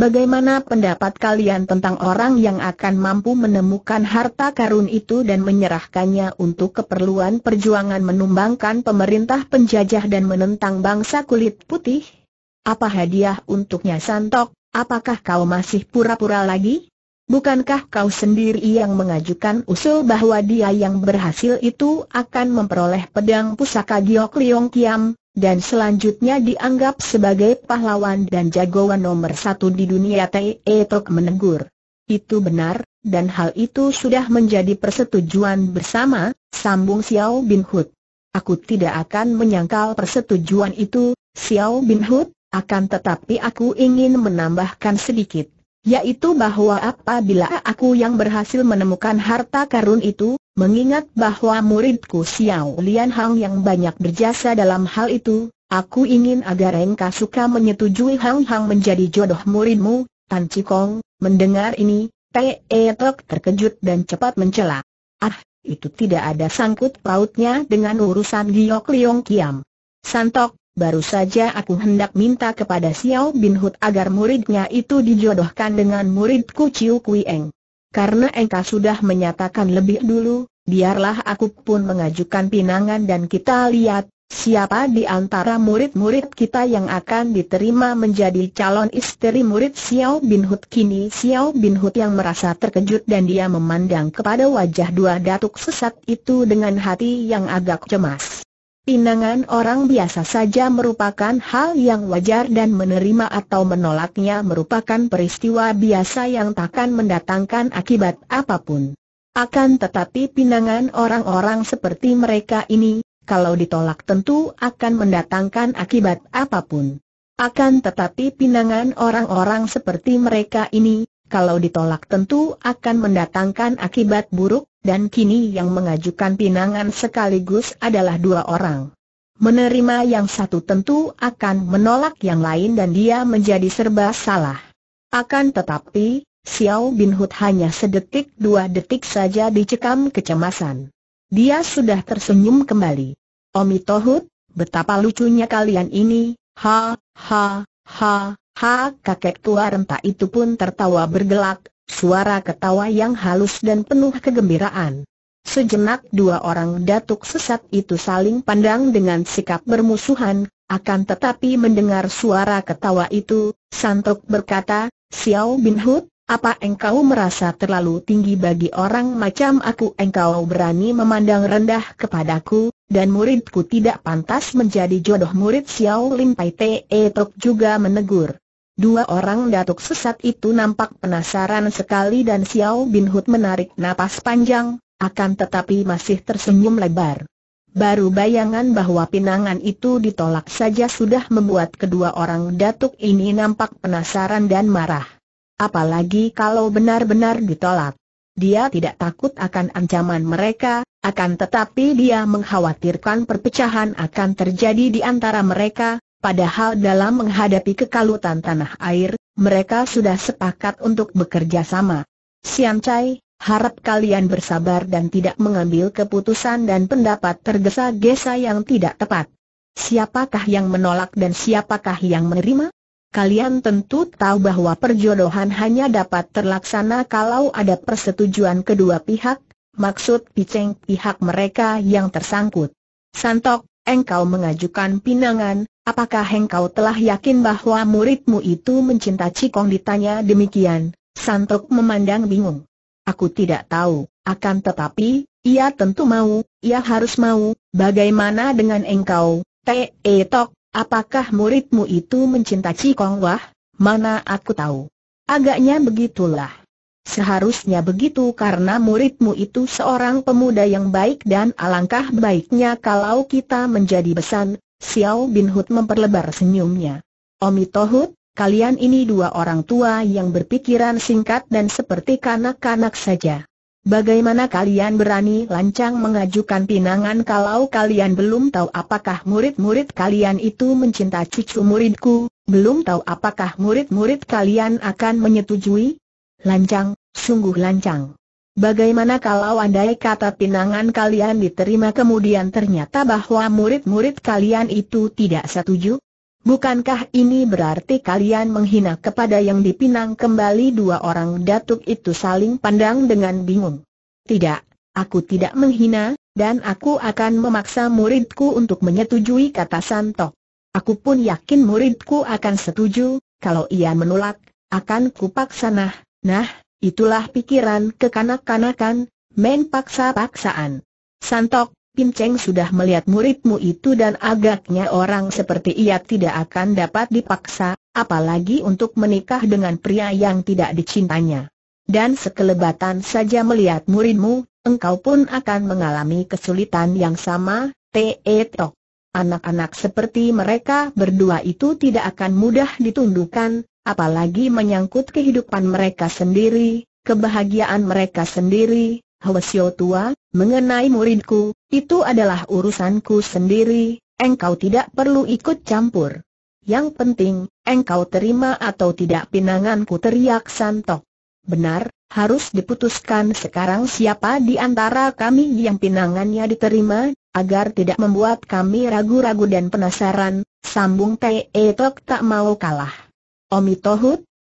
Bagaimana pendapat kalian tentang orang yang akan mampu menemukan harta karun itu dan menyerahkannya untuk keperluan perjuangan menumbangkan pemerintah penjajah dan menentang bangsa kulit putih? Apa hadiah untuknya Santok? Apakah kau masih pura-pura lagi? Bukankah kau sendiri yang mengajukan usul bahwa dia yang berhasil itu akan memperoleh pedang pusaka Giok Liong Kiam? dan selanjutnya dianggap sebagai pahlawan dan jagoan nomor satu di dunia T.E. Tok menegur. Itu benar, dan hal itu sudah menjadi persetujuan bersama, sambung Xiao Bin Hud. Aku tidak akan menyangkal persetujuan itu, Xiao Bin Hud, akan tetapi aku ingin menambahkan sedikit. Yaitu bahwa apabila aku yang berhasil menemukan harta karun itu, mengingat bahwa muridku Xiao Lian Hang yang banyak berjasa dalam hal itu, aku ingin agar Engka suka menyetujui Hang Hang menjadi jodoh muridmu, Tan Cikong, mendengar ini, Pe e Tok terkejut dan cepat mencela. Ah, itu tidak ada sangkut pautnya dengan urusan Giok Liong Kiam. Santok, Baru saja aku hendak minta kepada Xiao Bin Hud agar muridnya itu dijodohkan dengan muridku Ciu Kui Eng. Karena engkau sudah menyatakan lebih dulu, biarlah aku pun mengajukan pinangan dan kita lihat, siapa di antara murid-murid kita yang akan diterima menjadi calon istri murid Xiao Bin Hud. Kini Xiao Bin Hud yang merasa terkejut dan dia memandang kepada wajah dua datuk sesat itu dengan hati yang agak cemas. Pinangan orang biasa saja merupakan hal yang wajar dan menerima atau menolaknya merupakan peristiwa biasa yang takkan mendatangkan akibat apapun. Akan tetapi pinangan orang-orang seperti mereka ini, kalau ditolak tentu akan mendatangkan akibat apapun. Akan tetapi pinangan orang-orang seperti mereka ini, kalau ditolak tentu akan mendatangkan akibat buruk, dan kini yang mengajukan pinangan sekaligus adalah dua orang. Menerima yang satu tentu akan menolak yang lain dan dia menjadi serba salah. Akan tetapi, Xiao Bin Hud hanya sedetik dua detik saja dicekam kecemasan. Dia sudah tersenyum kembali. Omi Tohut, betapa lucunya kalian ini, ha, ha, ha, ha, kakek tua renta itu pun tertawa bergelak, Suara ketawa yang halus dan penuh kegembiraan. Sejenak dua orang datuk sesat itu saling pandang dengan sikap bermusuhan, akan tetapi mendengar suara ketawa itu, Santok berkata, Xiao Bin Hud, apa engkau merasa terlalu tinggi bagi orang macam aku? Engkau berani memandang rendah kepadaku, dan muridku tidak pantas menjadi jodoh murid Xiao Lim Pai Te Tok juga menegur. Dua orang datuk sesat itu nampak penasaran sekali dan Xiao Bin Hud menarik napas panjang, akan tetapi masih tersenyum lebar. Baru bayangan bahwa pinangan itu ditolak saja sudah membuat kedua orang datuk ini nampak penasaran dan marah. Apalagi kalau benar-benar ditolak. Dia tidak takut akan ancaman mereka, akan tetapi dia mengkhawatirkan perpecahan akan terjadi di antara mereka, Padahal dalam menghadapi kekalutan tanah air, mereka sudah sepakat untuk bekerja sama. Siam Chai, harap kalian bersabar dan tidak mengambil keputusan dan pendapat tergesa-gesa yang tidak tepat. Siapakah yang menolak dan siapakah yang menerima? Kalian tentu tahu bahwa perjodohan hanya dapat terlaksana kalau ada persetujuan kedua pihak, maksud piceng pihak mereka yang tersangkut. Santok, engkau mengajukan pinangan, Apakah engkau telah yakin bahwa muridmu itu mencinta Cikong ditanya demikian? Santok memandang bingung. Aku tidak tahu, akan tetapi, ia tentu mau, ia harus mau, bagaimana dengan engkau, Te Tok, apakah muridmu itu mencinta Cikong wah, mana aku tahu. Agaknya begitulah. Seharusnya begitu karena muridmu itu seorang pemuda yang baik dan alangkah baiknya kalau kita menjadi besan, Xiao Bin Hud memperlebar senyumnya. Omi Tohut, kalian ini dua orang tua yang berpikiran singkat dan seperti kanak-kanak saja. Bagaimana kalian berani lancang mengajukan pinangan kalau kalian belum tahu apakah murid-murid kalian itu mencinta cucu muridku, belum tahu apakah murid-murid kalian akan menyetujui? Lancang, sungguh lancang. Bagaimana kalau andai kata pinangan kalian diterima kemudian ternyata bahwa murid-murid kalian itu tidak setuju? Bukankah ini berarti kalian menghina kepada yang dipinang kembali dua orang datuk itu saling pandang dengan bingung? Tidak, aku tidak menghina, dan aku akan memaksa muridku untuk menyetujui kata Santo. Aku pun yakin muridku akan setuju, kalau ia menolak, akan kupaksa nah, nah, Itulah pikiran kekanak-kanakan, main paksa-paksaan. Santok, Pinceng sudah melihat muridmu itu dan agaknya orang seperti ia tidak akan dapat dipaksa, apalagi untuk menikah dengan pria yang tidak dicintanya. Dan sekelebatan saja melihat muridmu, engkau pun akan mengalami kesulitan yang sama, te tok. Anak-anak seperti mereka berdua itu tidak akan mudah ditundukkan, Apalagi menyangkut kehidupan mereka sendiri, kebahagiaan mereka sendiri, Hwasyo tua, mengenai muridku, itu adalah urusanku sendiri, engkau tidak perlu ikut campur. Yang penting, engkau terima atau tidak pinanganku teriak Santok. Benar, harus diputuskan sekarang siapa di antara kami yang pinangannya diterima, agar tidak membuat kami ragu-ragu dan penasaran, sambung te, Tok tak mau kalah. Omi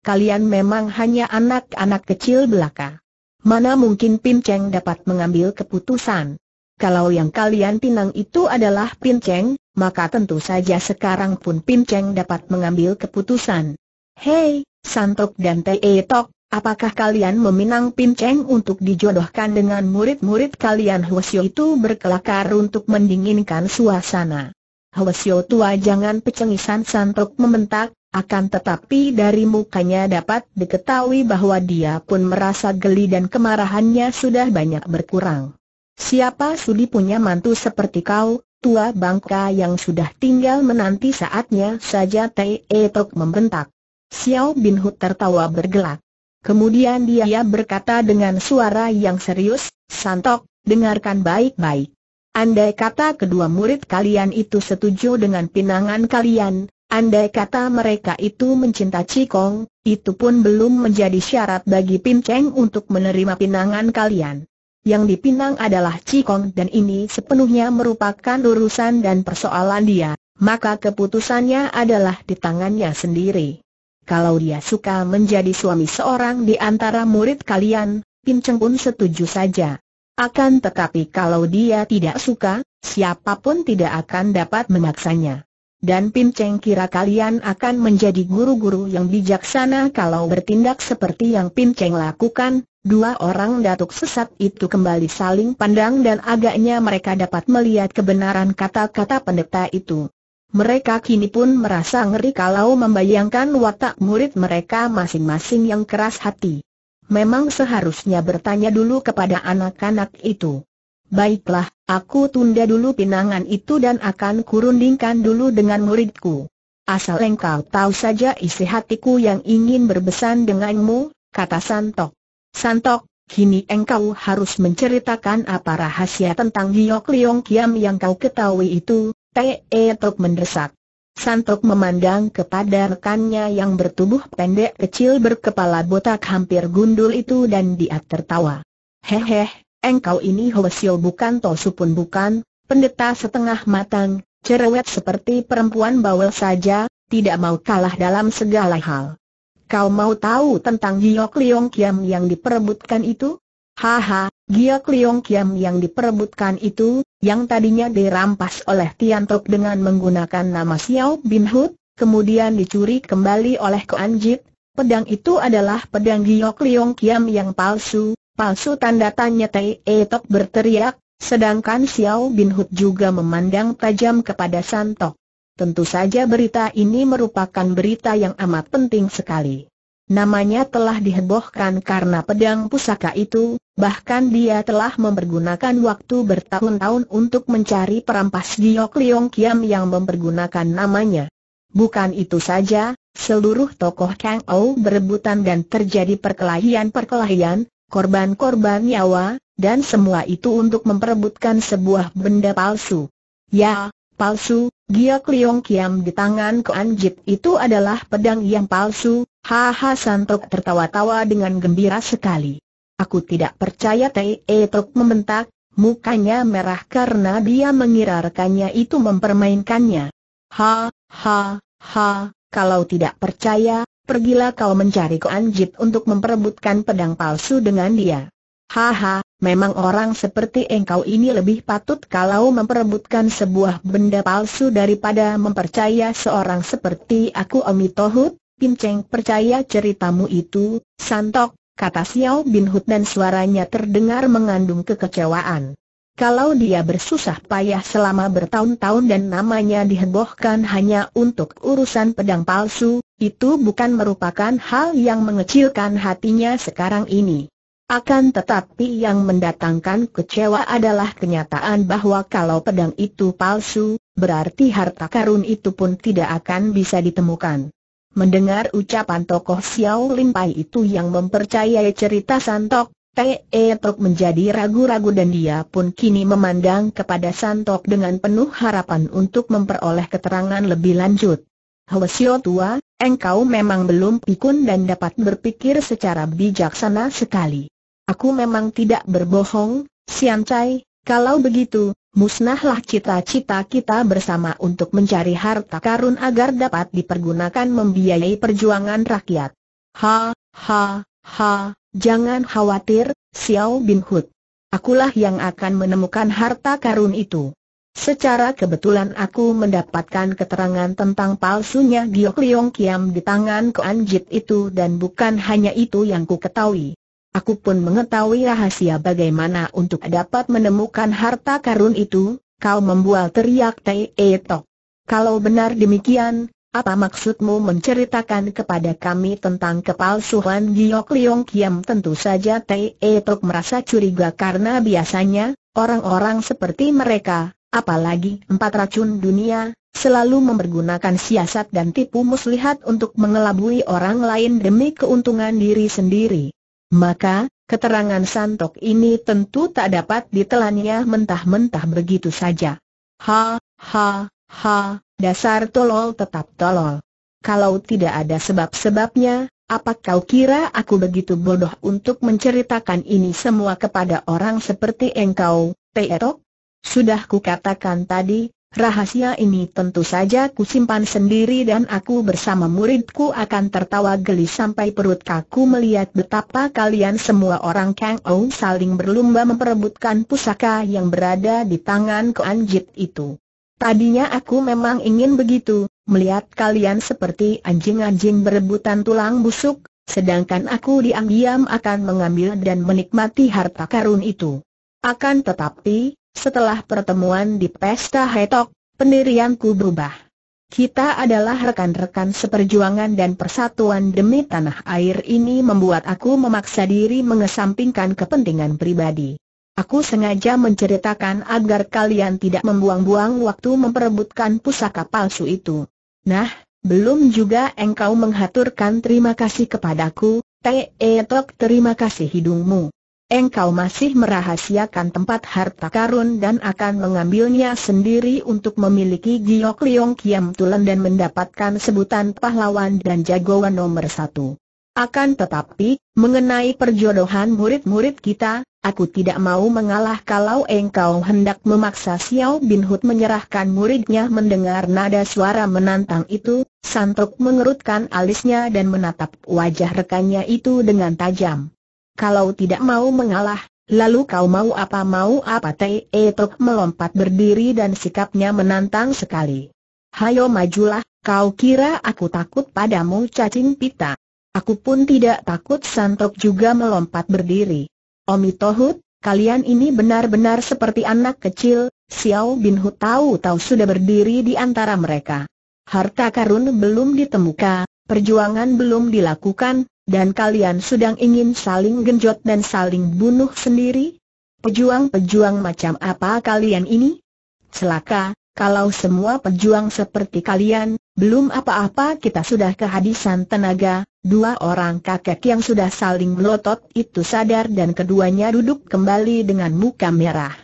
kalian memang hanya anak-anak kecil belaka. Mana mungkin Pinceng dapat mengambil keputusan? Kalau yang kalian pinang itu adalah Pinceng, maka tentu saja sekarang pun Pinceng dapat mengambil keputusan. Hei, Santok dan Teetok, apakah kalian meminang Pinceng untuk dijodohkan dengan murid-murid kalian Hwasyo itu berkelakar untuk mendinginkan suasana? Hwasyo tua jangan pecengisan Santok mementak. Akan tetapi dari mukanya dapat diketahui bahwa dia pun merasa geli dan kemarahannya sudah banyak berkurang. Siapa sudi punya mantu seperti kau, tua bangka yang sudah tinggal menanti saatnya saja Tei Tok membentak. Xiao Bin Hu tertawa bergelak. Kemudian dia berkata dengan suara yang serius, Santok, dengarkan baik-baik. Andai kata kedua murid kalian itu setuju dengan pinangan kalian, Andai kata mereka itu mencinta Cikong, itu pun belum menjadi syarat bagi Pin Cheng untuk menerima pinangan kalian. Yang dipinang adalah Cikong dan ini sepenuhnya merupakan urusan dan persoalan dia, maka keputusannya adalah di tangannya sendiri. Kalau dia suka menjadi suami seorang di antara murid kalian, Pin Cheng pun setuju saja. Akan tetapi kalau dia tidak suka, siapapun tidak akan dapat memaksanya. Dan Pim Cheng kira kalian akan menjadi guru-guru yang bijaksana kalau bertindak seperti yang Pim Cheng lakukan. Dua orang datuk sesat itu kembali saling pandang dan agaknya mereka dapat melihat kebenaran kata-kata pendeta itu. Mereka kini pun merasa ngeri kalau membayangkan watak murid mereka masing-masing yang keras hati. Memang seharusnya bertanya dulu kepada anak-anak itu. Baiklah, aku tunda dulu pinangan itu dan akan kurundingkan dulu dengan muridku. Asal engkau tahu saja isi hatiku yang ingin berbesan denganmu, kata Santok. Santok, kini engkau harus menceritakan apa rahasia tentang Giok Leong Kiam yang kau ketahui itu, Te Tok mendesak. Santok memandang kepada rekannya yang bertubuh pendek kecil berkepala botak hampir gundul itu dan dia tertawa. Hehehe engkau ini Hoesil bukan Tosu pun bukan, pendeta setengah matang, cerewet seperti perempuan bawel saja, tidak mau kalah dalam segala hal. Kau mau tahu tentang Giok Liong Kiam yang diperebutkan itu? Haha, Giok Liong Kiam yang diperebutkan itu, yang tadinya dirampas oleh Tian Tok dengan menggunakan nama Xiao Bin Hud, kemudian dicuri kembali oleh Anjit, pedang itu adalah pedang Giok Liong Kiam yang palsu, Palsu tanda tanya E Tok berteriak, sedangkan Xiao Bin Hut juga memandang tajam kepada Santok. Tentu saja berita ini merupakan berita yang amat penting sekali. Namanya telah dihebohkan karena pedang pusaka itu, bahkan dia telah mempergunakan waktu bertahun-tahun untuk mencari perampas Giok Liong Kiam yang mempergunakan namanya. Bukan itu saja, seluruh tokoh Kang Ou berebutan dan terjadi perkelahian-perkelahian, korban-korban nyawa, dan semua itu untuk memperebutkan sebuah benda palsu. Ya, palsu, Giok Kliong Kiam di tangan Kuan itu adalah pedang yang palsu, haha Santok tertawa-tawa dengan gembira sekali. Aku tidak percaya Tei e Tok membentak, mukanya merah karena dia mengira rekannya itu mempermainkannya. Ha, ha, ha, kalau tidak percaya, pergilah kau mencari Koanjit untuk memperebutkan pedang palsu dengan dia. Haha, memang orang seperti engkau ini lebih patut kalau memperebutkan sebuah benda palsu daripada mempercaya seorang seperti aku Omi Tohut, Pinceng percaya ceritamu itu, Santok, kata Xiao Bin Hut dan suaranya terdengar mengandung kekecewaan. Kalau dia bersusah payah selama bertahun-tahun dan namanya dihebohkan hanya untuk urusan pedang palsu, itu bukan merupakan hal yang mengecilkan hatinya sekarang ini. Akan tetapi yang mendatangkan kecewa adalah kenyataan bahwa kalau pedang itu palsu, berarti harta karun itu pun tidak akan bisa ditemukan. Mendengar ucapan tokoh Xiao Limpai itu yang mempercayai cerita Santok, P.E. Tok menjadi ragu-ragu dan dia pun kini memandang kepada Santok dengan penuh harapan untuk memperoleh keterangan lebih lanjut. Hwasyo tua, engkau memang belum pikun dan dapat berpikir secara bijaksana sekali. Aku memang tidak berbohong, Sian Chai, kalau begitu, musnahlah cita-cita kita bersama untuk mencari harta karun agar dapat dipergunakan membiayai perjuangan rakyat. Ha, ha, ha, Jangan khawatir, Xiao Bin Hud. Akulah yang akan menemukan harta karun itu. Secara kebetulan aku mendapatkan keterangan tentang palsunya Giok Liong Kiam di tangan Koan Jit itu dan bukan hanya itu yang ku ketahui. Aku pun mengetahui rahasia bagaimana untuk dapat menemukan harta karun itu, kau membual teriak Tei Tok. Kalau benar demikian, apa maksudmu menceritakan kepada kami tentang kepalsuan Giok Liong Kiam? Tentu saja T.E. Tok merasa curiga karena biasanya, orang-orang seperti mereka, apalagi empat racun dunia, selalu mempergunakan siasat dan tipu muslihat untuk mengelabui orang lain demi keuntungan diri sendiri. Maka, keterangan Santok ini tentu tak dapat ditelannya mentah-mentah begitu saja. Ha, ha, ha, Dasar tolol tetap tolol. Kalau tidak ada sebab-sebabnya, apa kau kira aku begitu bodoh untuk menceritakan ini semua kepada orang seperti engkau, Peetok? Sudah ku katakan tadi, rahasia ini tentu saja kusimpan sendiri dan aku bersama muridku akan tertawa geli sampai perut kaku melihat betapa kalian semua orang Kang Ou saling berlumba memperebutkan pusaka yang berada di tangan Koanjit itu. Tadinya aku memang ingin begitu, melihat kalian seperti anjing-anjing berebutan tulang busuk, sedangkan aku diam-diam akan mengambil dan menikmati harta karun itu. Akan tetapi, setelah pertemuan di pesta Hetok, pendirianku berubah. Kita adalah rekan-rekan seperjuangan dan persatuan demi tanah air ini membuat aku memaksa diri mengesampingkan kepentingan pribadi. Aku sengaja menceritakan agar kalian tidak membuang-buang waktu memperebutkan pusaka palsu itu. Nah, belum juga engkau menghaturkan terima kasih kepadaku, Te Tok terima kasih hidungmu. Engkau masih merahasiakan tempat harta karun dan akan mengambilnya sendiri untuk memiliki Giok Leong Kiam Tulen dan mendapatkan sebutan pahlawan dan jagoan nomor satu. Akan tetapi, mengenai perjodohan murid-murid kita, aku tidak mau mengalah kalau engkau hendak memaksa Xiao Bin Hud menyerahkan muridnya mendengar nada suara menantang itu, Santok mengerutkan alisnya dan menatap wajah rekannya itu dengan tajam. Kalau tidak mau mengalah, Lalu kau mau apa mau apa Tei e, Tok melompat berdiri dan sikapnya menantang sekali. Hayo majulah, kau kira aku takut padamu cacing pita. Aku pun tidak takut Santok juga melompat berdiri. Omi Tohut, kalian ini benar-benar seperti anak kecil, Xiao Bin Hu tahu-tahu sudah berdiri di antara mereka. Harta karun belum ditemukan, perjuangan belum dilakukan, dan kalian sedang ingin saling genjot dan saling bunuh sendiri? Pejuang-pejuang macam apa kalian ini? Celaka, kalau semua pejuang seperti kalian, belum apa-apa kita sudah kehabisan tenaga, dua orang kakek yang sudah saling melotot itu sadar dan keduanya duduk kembali dengan muka merah.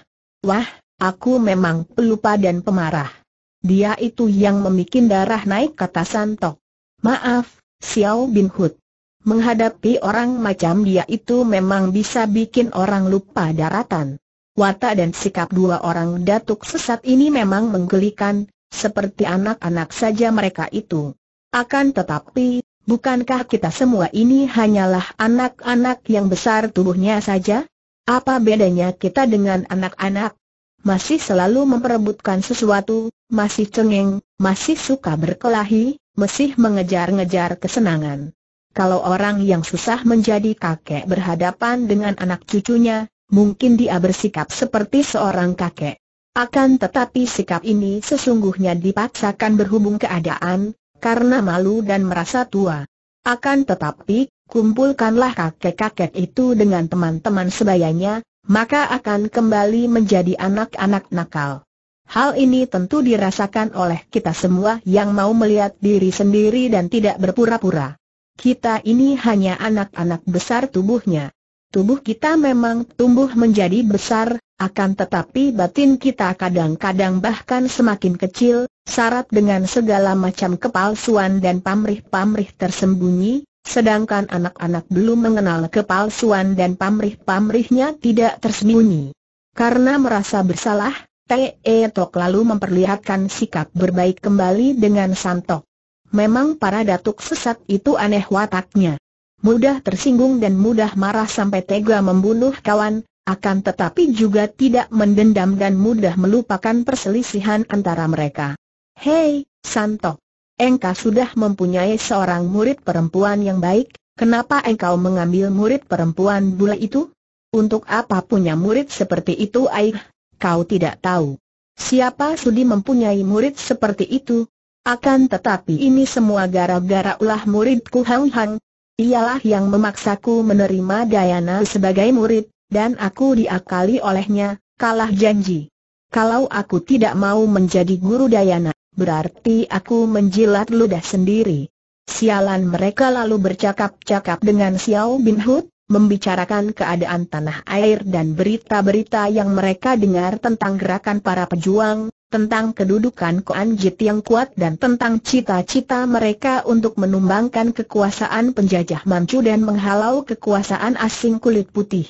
Wah, aku memang pelupa dan pemarah. Dia itu yang memikin darah naik kata Santok. Maaf, Xiao Bin Hud. Menghadapi orang macam dia itu memang bisa bikin orang lupa daratan. Watak dan sikap dua orang datuk sesat ini memang menggelikan, seperti anak-anak saja mereka itu. Akan tetapi, bukankah kita semua ini hanyalah anak-anak yang besar tubuhnya saja? Apa bedanya kita dengan anak-anak? Masih selalu memperebutkan sesuatu, masih cengeng, masih suka berkelahi, masih mengejar-ngejar kesenangan. Kalau orang yang susah menjadi kakek berhadapan dengan anak cucunya, mungkin dia bersikap seperti seorang kakek. Akan tetapi sikap ini sesungguhnya dipaksakan berhubung keadaan, karena malu dan merasa tua. Akan tetapi, kumpulkanlah kakek-kakek itu dengan teman-teman sebayanya, maka akan kembali menjadi anak-anak nakal. Hal ini tentu dirasakan oleh kita semua yang mau melihat diri sendiri dan tidak berpura-pura. Kita ini hanya anak-anak besar tubuhnya tubuh kita memang tumbuh menjadi besar, akan tetapi batin kita kadang-kadang bahkan semakin kecil, syarat dengan segala macam kepalsuan dan pamrih-pamrih tersembunyi, sedangkan anak-anak belum mengenal kepalsuan dan pamrih-pamrihnya tidak tersembunyi. Karena merasa bersalah, Te Tok lalu memperlihatkan sikap berbaik kembali dengan santok. Memang para datuk sesat itu aneh wataknya mudah tersinggung dan mudah marah sampai tega membunuh kawan, akan tetapi juga tidak mendendam dan mudah melupakan perselisihan antara mereka. Hei, Santo, engkau sudah mempunyai seorang murid perempuan yang baik, kenapa engkau mengambil murid perempuan bule itu? Untuk apa punya murid seperti itu Aih, kau tidak tahu. Siapa sudi mempunyai murid seperti itu? Akan tetapi ini semua gara-gara ulah muridku Hang Hang, Ialah yang memaksaku menerima Dayana sebagai murid, dan aku diakali olehnya, kalah janji. Kalau aku tidak mau menjadi guru Dayana, berarti aku menjilat ludah sendiri. Sialan mereka lalu bercakap-cakap dengan Xiao Bin Hud, membicarakan keadaan tanah air dan berita-berita yang mereka dengar tentang gerakan para pejuang, tentang kedudukan Koan Jit yang kuat dan tentang cita-cita mereka untuk menumbangkan kekuasaan penjajah Manchu dan menghalau kekuasaan asing kulit putih.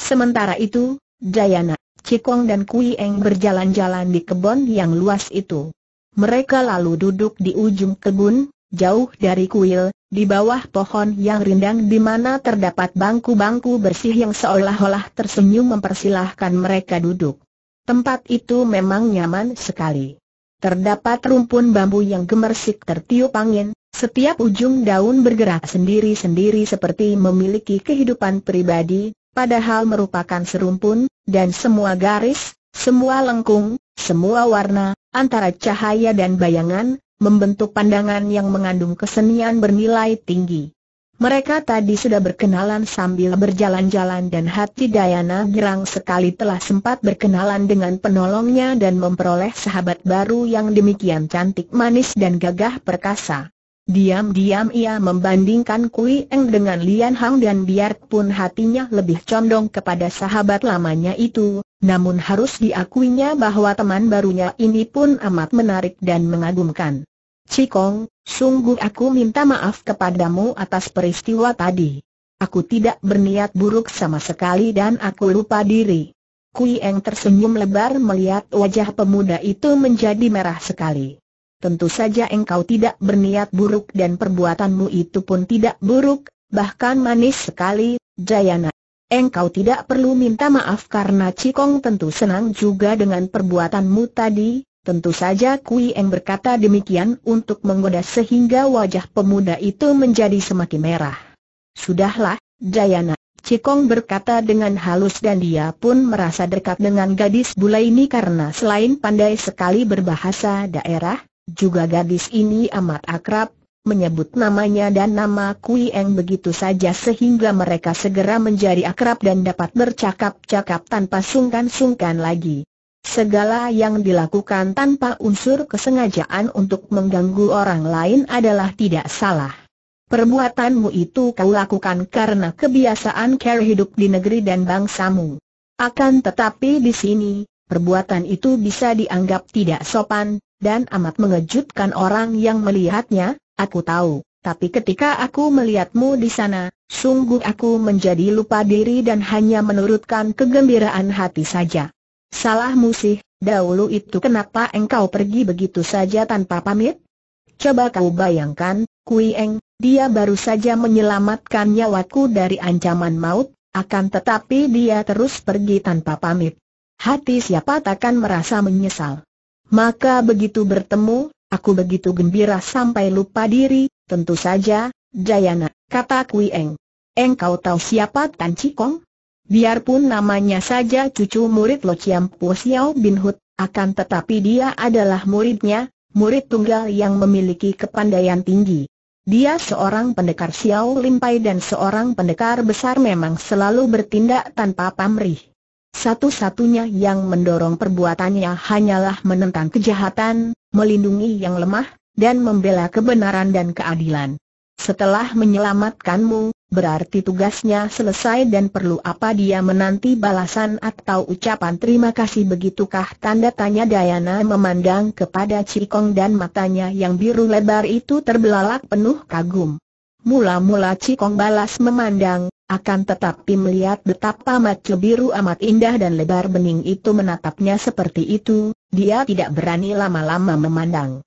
Sementara itu, Dayana, Cikong dan Kui Eng berjalan-jalan di kebun yang luas itu. Mereka lalu duduk di ujung kebun, jauh dari kuil, di bawah pohon yang rindang di mana terdapat bangku-bangku bersih yang seolah-olah tersenyum mempersilahkan mereka duduk. Tempat itu memang nyaman sekali. Terdapat rumpun bambu yang gemersik tertiup angin, setiap ujung daun bergerak sendiri-sendiri seperti memiliki kehidupan pribadi, padahal merupakan serumpun, dan semua garis, semua lengkung, semua warna, antara cahaya dan bayangan, membentuk pandangan yang mengandung kesenian bernilai tinggi. Mereka tadi sudah berkenalan sambil berjalan-jalan dan hati Dayana girang sekali telah sempat berkenalan dengan penolongnya dan memperoleh sahabat baru yang demikian cantik manis dan gagah perkasa. Diam-diam ia membandingkan Kui Eng dengan Lian Hang dan biarpun hatinya lebih condong kepada sahabat lamanya itu, namun harus diakuinya bahwa teman barunya ini pun amat menarik dan mengagumkan. Cikong, sungguh aku minta maaf kepadamu atas peristiwa tadi. Aku tidak berniat buruk sama sekali dan aku lupa diri. Kui Eng tersenyum lebar melihat wajah pemuda itu menjadi merah sekali. Tentu saja engkau tidak berniat buruk dan perbuatanmu itu pun tidak buruk, bahkan manis sekali, Jayana. Engkau tidak perlu minta maaf karena Cikong tentu senang juga dengan perbuatanmu tadi, Tentu saja Kui Eng berkata demikian untuk menggoda sehingga wajah pemuda itu menjadi semakin merah. Sudahlah, Dayana, Cikong berkata dengan halus dan dia pun merasa dekat dengan gadis bule ini karena selain pandai sekali berbahasa daerah, juga gadis ini amat akrab, menyebut namanya dan nama Kui Eng begitu saja sehingga mereka segera menjadi akrab dan dapat bercakap-cakap tanpa sungkan-sungkan lagi. Segala yang dilakukan tanpa unsur kesengajaan untuk mengganggu orang lain adalah tidak salah. Perbuatanmu itu kau lakukan karena kebiasaan cara hidup di negeri dan bangsamu. Akan tetapi di sini, perbuatan itu bisa dianggap tidak sopan, dan amat mengejutkan orang yang melihatnya, aku tahu. Tapi ketika aku melihatmu di sana, sungguh aku menjadi lupa diri dan hanya menurutkan kegembiraan hati saja. Salah sih, dahulu itu kenapa engkau pergi begitu saja tanpa pamit? Coba kau bayangkan, Kui Eng, dia baru saja menyelamatkan nyawaku dari ancaman maut, akan tetapi dia terus pergi tanpa pamit. Hati siapa takkan merasa menyesal. Maka begitu bertemu, aku begitu gembira sampai lupa diri, tentu saja, Jayana, kata Kui Eng. Engkau tahu siapa Tan Cikong? Biarpun namanya saja cucu murid Lo Chiam Po Xiao Bin Hut, akan tetapi dia adalah muridnya, murid tunggal yang memiliki kepandaian tinggi. Dia seorang pendekar Xiao Limpai dan seorang pendekar besar memang selalu bertindak tanpa pamrih. Satu-satunya yang mendorong perbuatannya hanyalah menentang kejahatan, melindungi yang lemah, dan membela kebenaran dan keadilan. Setelah menyelamatkanmu, berarti tugasnya selesai dan perlu apa dia menanti balasan atau ucapan terima kasih begitukah tanda tanya Dayana memandang kepada Cikong dan matanya yang biru lebar itu terbelalak penuh kagum. Mula-mula Cikong balas memandang, akan tetapi melihat betapa mata biru amat indah dan lebar bening itu menatapnya seperti itu, dia tidak berani lama-lama memandang.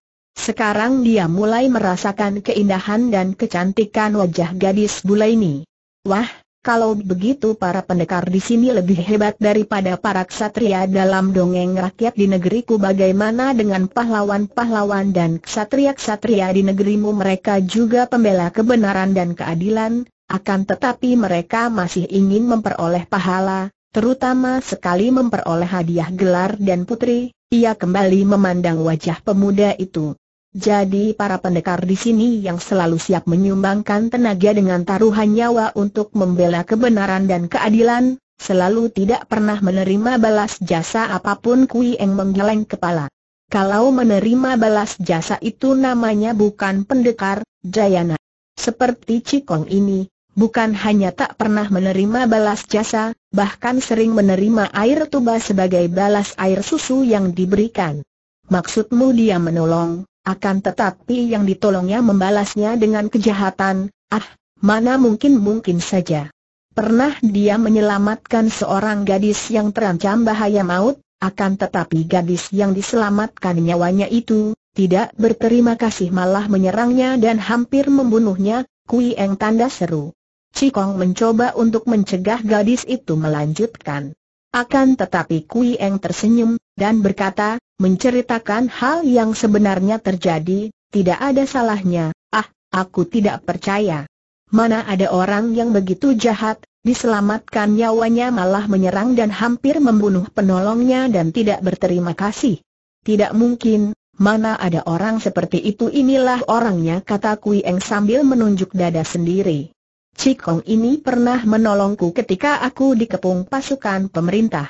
Sekarang dia mulai merasakan keindahan dan kecantikan wajah gadis bule ini. Wah, kalau begitu para pendekar di sini lebih hebat daripada para ksatria dalam dongeng rakyat di negeriku bagaimana dengan pahlawan-pahlawan dan ksatria-ksatria di negerimu mereka juga pembela kebenaran dan keadilan, akan tetapi mereka masih ingin memperoleh pahala, terutama sekali memperoleh hadiah gelar dan putri, ia kembali memandang wajah pemuda itu. Jadi para pendekar di sini yang selalu siap menyumbangkan tenaga dengan taruhan nyawa untuk membela kebenaran dan keadilan, selalu tidak pernah menerima balas jasa apapun Kui Eng menggeleng kepala. Kalau menerima balas jasa itu namanya bukan pendekar, Jayana. Seperti Cikong ini, bukan hanya tak pernah menerima balas jasa, bahkan sering menerima air tuba sebagai balas air susu yang diberikan. Maksudmu dia menolong, akan tetapi yang ditolongnya membalasnya dengan kejahatan, ah, mana mungkin-mungkin saja. Pernah dia menyelamatkan seorang gadis yang terancam bahaya maut, akan tetapi gadis yang diselamatkan nyawanya itu, tidak berterima kasih malah menyerangnya dan hampir membunuhnya, Kui Eng tanda seru. Cikong mencoba untuk mencegah gadis itu melanjutkan. Akan tetapi Kui Eng tersenyum, dan berkata, menceritakan hal yang sebenarnya terjadi, tidak ada salahnya, ah, aku tidak percaya. Mana ada orang yang begitu jahat, diselamatkan nyawanya malah menyerang dan hampir membunuh penolongnya dan tidak berterima kasih. Tidak mungkin, mana ada orang seperti itu inilah orangnya kata Kui Eng sambil menunjuk dada sendiri. Cikong ini pernah menolongku ketika aku dikepung pasukan pemerintah.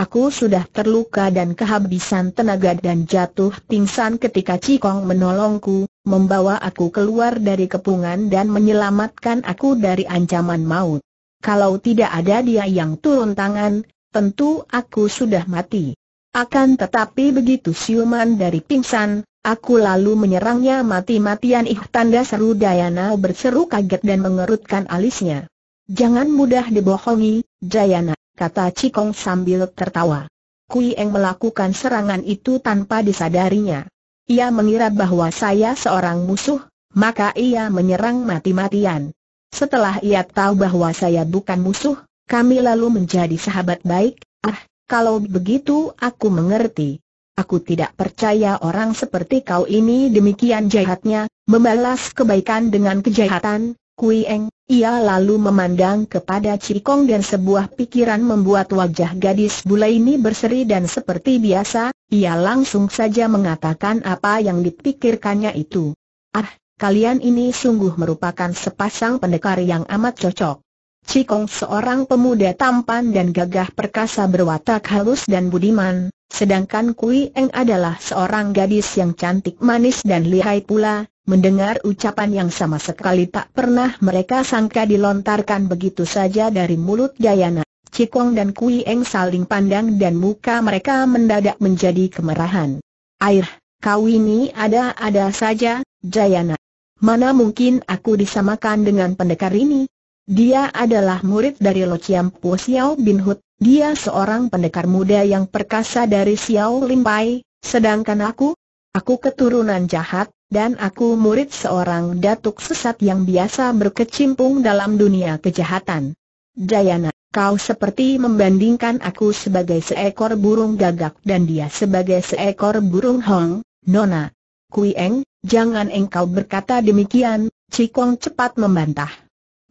Aku sudah terluka dan kehabisan tenaga dan jatuh pingsan ketika Cikong menolongku, membawa aku keluar dari kepungan dan menyelamatkan aku dari ancaman maut. Kalau tidak ada dia yang turun tangan, tentu aku sudah mati. Akan tetapi begitu siuman dari pingsan, aku lalu menyerangnya mati-matian ih tanda seru Dayana berseru kaget dan mengerutkan alisnya. Jangan mudah dibohongi, Dayana kata Cikong sambil tertawa. Kui Eng melakukan serangan itu tanpa disadarinya. Ia mengira bahwa saya seorang musuh, maka ia menyerang mati-matian. Setelah ia tahu bahwa saya bukan musuh, kami lalu menjadi sahabat baik, ah, kalau begitu aku mengerti. Aku tidak percaya orang seperti kau ini demikian jahatnya, membalas kebaikan dengan kejahatan, Kui Eng, ia lalu memandang kepada Cikong dan sebuah pikiran membuat wajah gadis bule ini berseri dan seperti biasa, ia langsung saja mengatakan apa yang dipikirkannya itu. Ah, kalian ini sungguh merupakan sepasang pendekar yang amat cocok. Cikong seorang pemuda tampan dan gagah perkasa berwatak halus dan budiman, sedangkan Kui Eng adalah seorang gadis yang cantik manis dan lihai pula, Mendengar ucapan yang sama sekali tak pernah mereka sangka dilontarkan begitu saja dari mulut Dayana, Cikong dan Kui Eng saling pandang dan muka mereka mendadak menjadi kemerahan. Air, kau ini ada-ada saja, Dayana. Mana mungkin aku disamakan dengan pendekar ini? Dia adalah murid dari Lo Chiam Po Xiao Bin Hut, dia seorang pendekar muda yang perkasa dari Xiao Pai. sedangkan aku, aku keturunan jahat, dan aku murid seorang datuk sesat yang biasa berkecimpung dalam dunia kejahatan. Dayana, kau seperti membandingkan aku sebagai seekor burung gagak dan dia sebagai seekor burung hong, Nona. Kui Eng, jangan engkau berkata demikian, Cikong cepat membantah.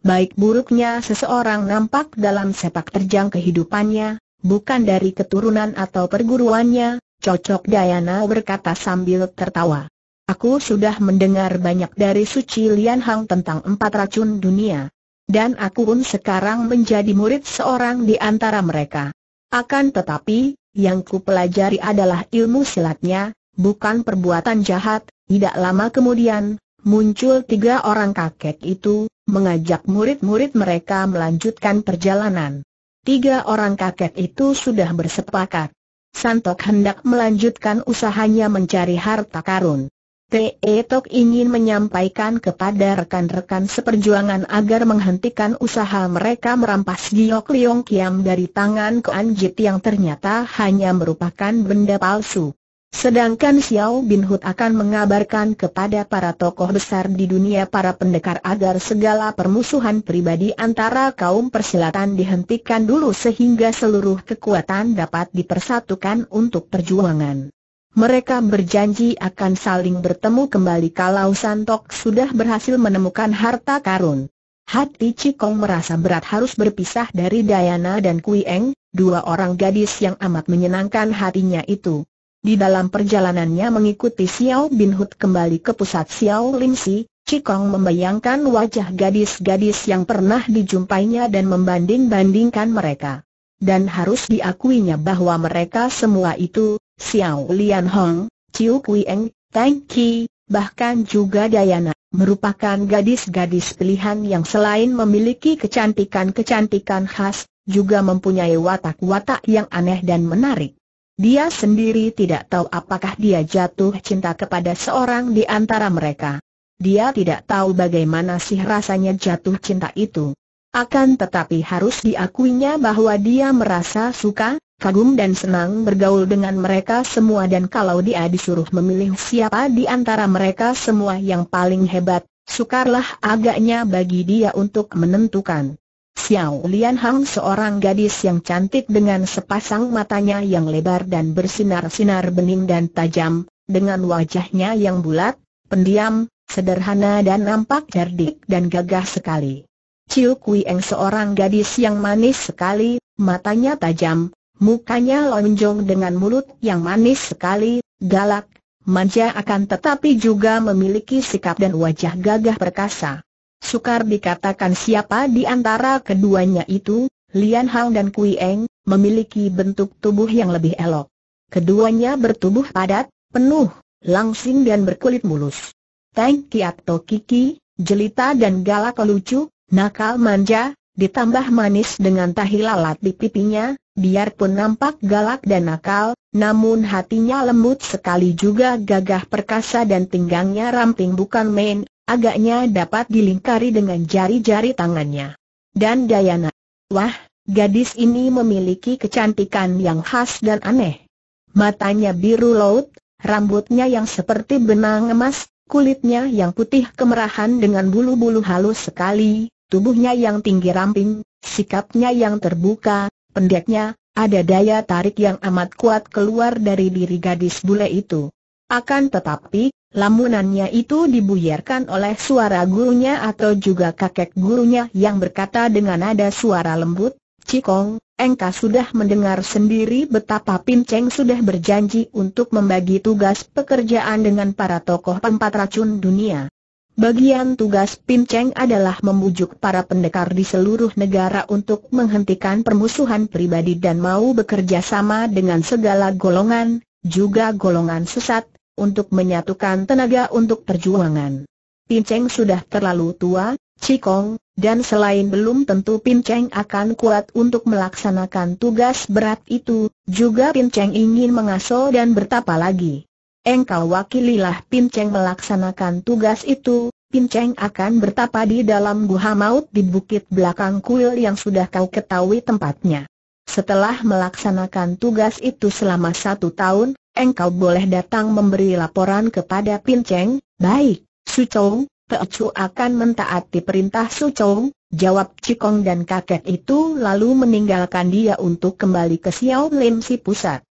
Baik buruknya seseorang nampak dalam sepak terjang kehidupannya, bukan dari keturunan atau perguruannya, cocok Dayana berkata sambil tertawa. Aku sudah mendengar banyak dari Suci Lian Hang tentang empat racun dunia. Dan aku pun sekarang menjadi murid seorang di antara mereka. Akan tetapi, yang ku pelajari adalah ilmu silatnya, bukan perbuatan jahat. Tidak lama kemudian, muncul tiga orang kakek itu, mengajak murid-murid mereka melanjutkan perjalanan. Tiga orang kakek itu sudah bersepakat. Santok hendak melanjutkan usahanya mencari harta karun. T.E. Tok ingin menyampaikan kepada rekan-rekan seperjuangan agar menghentikan usaha mereka merampas Giok Liong Kiam dari tangan ke Jit yang ternyata hanya merupakan benda palsu. Sedangkan Xiao Bin Hud akan mengabarkan kepada para tokoh besar di dunia para pendekar agar segala permusuhan pribadi antara kaum persilatan dihentikan dulu sehingga seluruh kekuatan dapat dipersatukan untuk perjuangan mereka berjanji akan saling bertemu kembali kalau Santok sudah berhasil menemukan harta karun. Hati Cikong merasa berat harus berpisah dari Dayana dan Kui dua orang gadis yang amat menyenangkan hatinya itu. Di dalam perjalanannya mengikuti Xiao Bin Hut kembali ke pusat Xiao Lim Si, Cikong membayangkan wajah gadis-gadis yang pernah dijumpainya dan membanding-bandingkan mereka. Dan harus diakuinya bahwa mereka semua itu, Xiao Lian Hong, Chiu Kui Eng, Tang Qi, bahkan juga Dayana, merupakan gadis-gadis pilihan yang selain memiliki kecantikan-kecantikan khas, juga mempunyai watak-watak yang aneh dan menarik. Dia sendiri tidak tahu apakah dia jatuh cinta kepada seorang di antara mereka. Dia tidak tahu bagaimana sih rasanya jatuh cinta itu. Akan tetapi harus diakuinya bahwa dia merasa suka, kagum dan senang bergaul dengan mereka semua dan kalau dia disuruh memilih siapa di antara mereka semua yang paling hebat, sukarlah agaknya bagi dia untuk menentukan. Xiao Lian Hang seorang gadis yang cantik dengan sepasang matanya yang lebar dan bersinar-sinar bening dan tajam, dengan wajahnya yang bulat, pendiam, sederhana dan nampak cerdik dan gagah sekali. Chiu Kui Eng seorang gadis yang manis sekali, matanya tajam, Mukanya lonjong dengan mulut yang manis sekali, galak, manja akan tetapi juga memiliki sikap dan wajah gagah perkasa. Sukar dikatakan siapa di antara keduanya itu, Lian Hang dan Kui Eng, memiliki bentuk tubuh yang lebih elok. Keduanya bertubuh padat, penuh, langsing dan berkulit mulus. Tang Kiat Kiki, jelita dan galak lucu, nakal manja, ditambah manis dengan tahi lalat di pipinya, Biarpun nampak galak dan nakal, namun hatinya lembut sekali juga gagah perkasa dan pinggangnya ramping bukan main, agaknya dapat dilingkari dengan jari-jari tangannya. Dan Dayana, wah, gadis ini memiliki kecantikan yang khas dan aneh. Matanya biru laut, rambutnya yang seperti benang emas, kulitnya yang putih kemerahan dengan bulu-bulu halus sekali, tubuhnya yang tinggi ramping, sikapnya yang terbuka, Pendeknya, ada daya tarik yang amat kuat keluar dari diri gadis bule itu. Akan tetapi, lamunannya itu dibuyarkan oleh suara gurunya atau juga kakek gurunya yang berkata dengan nada suara lembut, Cikong, engka sudah mendengar sendiri betapa Pinceng sudah berjanji untuk membagi tugas pekerjaan dengan para tokoh empat racun dunia. Bagian tugas Pin Cheng adalah membujuk para pendekar di seluruh negara untuk menghentikan permusuhan pribadi dan mau bekerja sama dengan segala golongan, juga golongan sesat, untuk menyatukan tenaga untuk perjuangan. Pinceng Cheng sudah terlalu tua, Cikong, dan selain belum tentu Pinceng Cheng akan kuat untuk melaksanakan tugas berat itu, juga Pinceng Cheng ingin mengasuh dan bertapa lagi engkau wakililah Cheng melaksanakan tugas itu, Cheng akan bertapa di dalam guha maut di bukit belakang kuil yang sudah kau ketahui tempatnya. Setelah melaksanakan tugas itu selama satu tahun, engkau boleh datang memberi laporan kepada Cheng. baik, Sucou, Chu akan mentaati perintah Sucou, jawab Cikong dan kakek itu lalu meninggalkan dia untuk kembali ke Xiao Lim si pusat.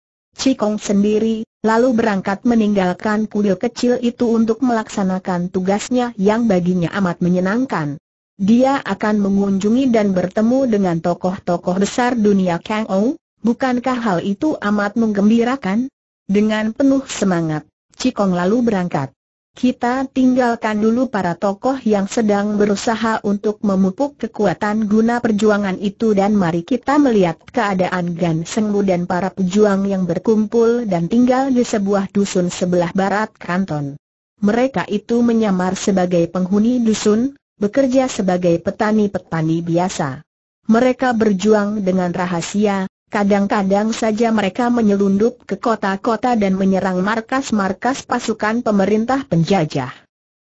Cikong sendiri, lalu berangkat meninggalkan kuil kecil itu untuk melaksanakan tugasnya yang baginya amat menyenangkan. Dia akan mengunjungi dan bertemu dengan tokoh-tokoh besar dunia Kang Ou, bukankah hal itu amat menggembirakan? Dengan penuh semangat, Cikong lalu berangkat. Kita tinggalkan dulu para tokoh yang sedang berusaha untuk memupuk kekuatan guna perjuangan itu dan mari kita melihat keadaan Gan Sengbu dan para pejuang yang berkumpul dan tinggal di sebuah dusun sebelah barat kanton. Mereka itu menyamar sebagai penghuni dusun, bekerja sebagai petani-petani biasa. Mereka berjuang dengan rahasia, Kadang-kadang saja mereka menyelundup ke kota-kota dan menyerang markas-markas pasukan pemerintah penjajah.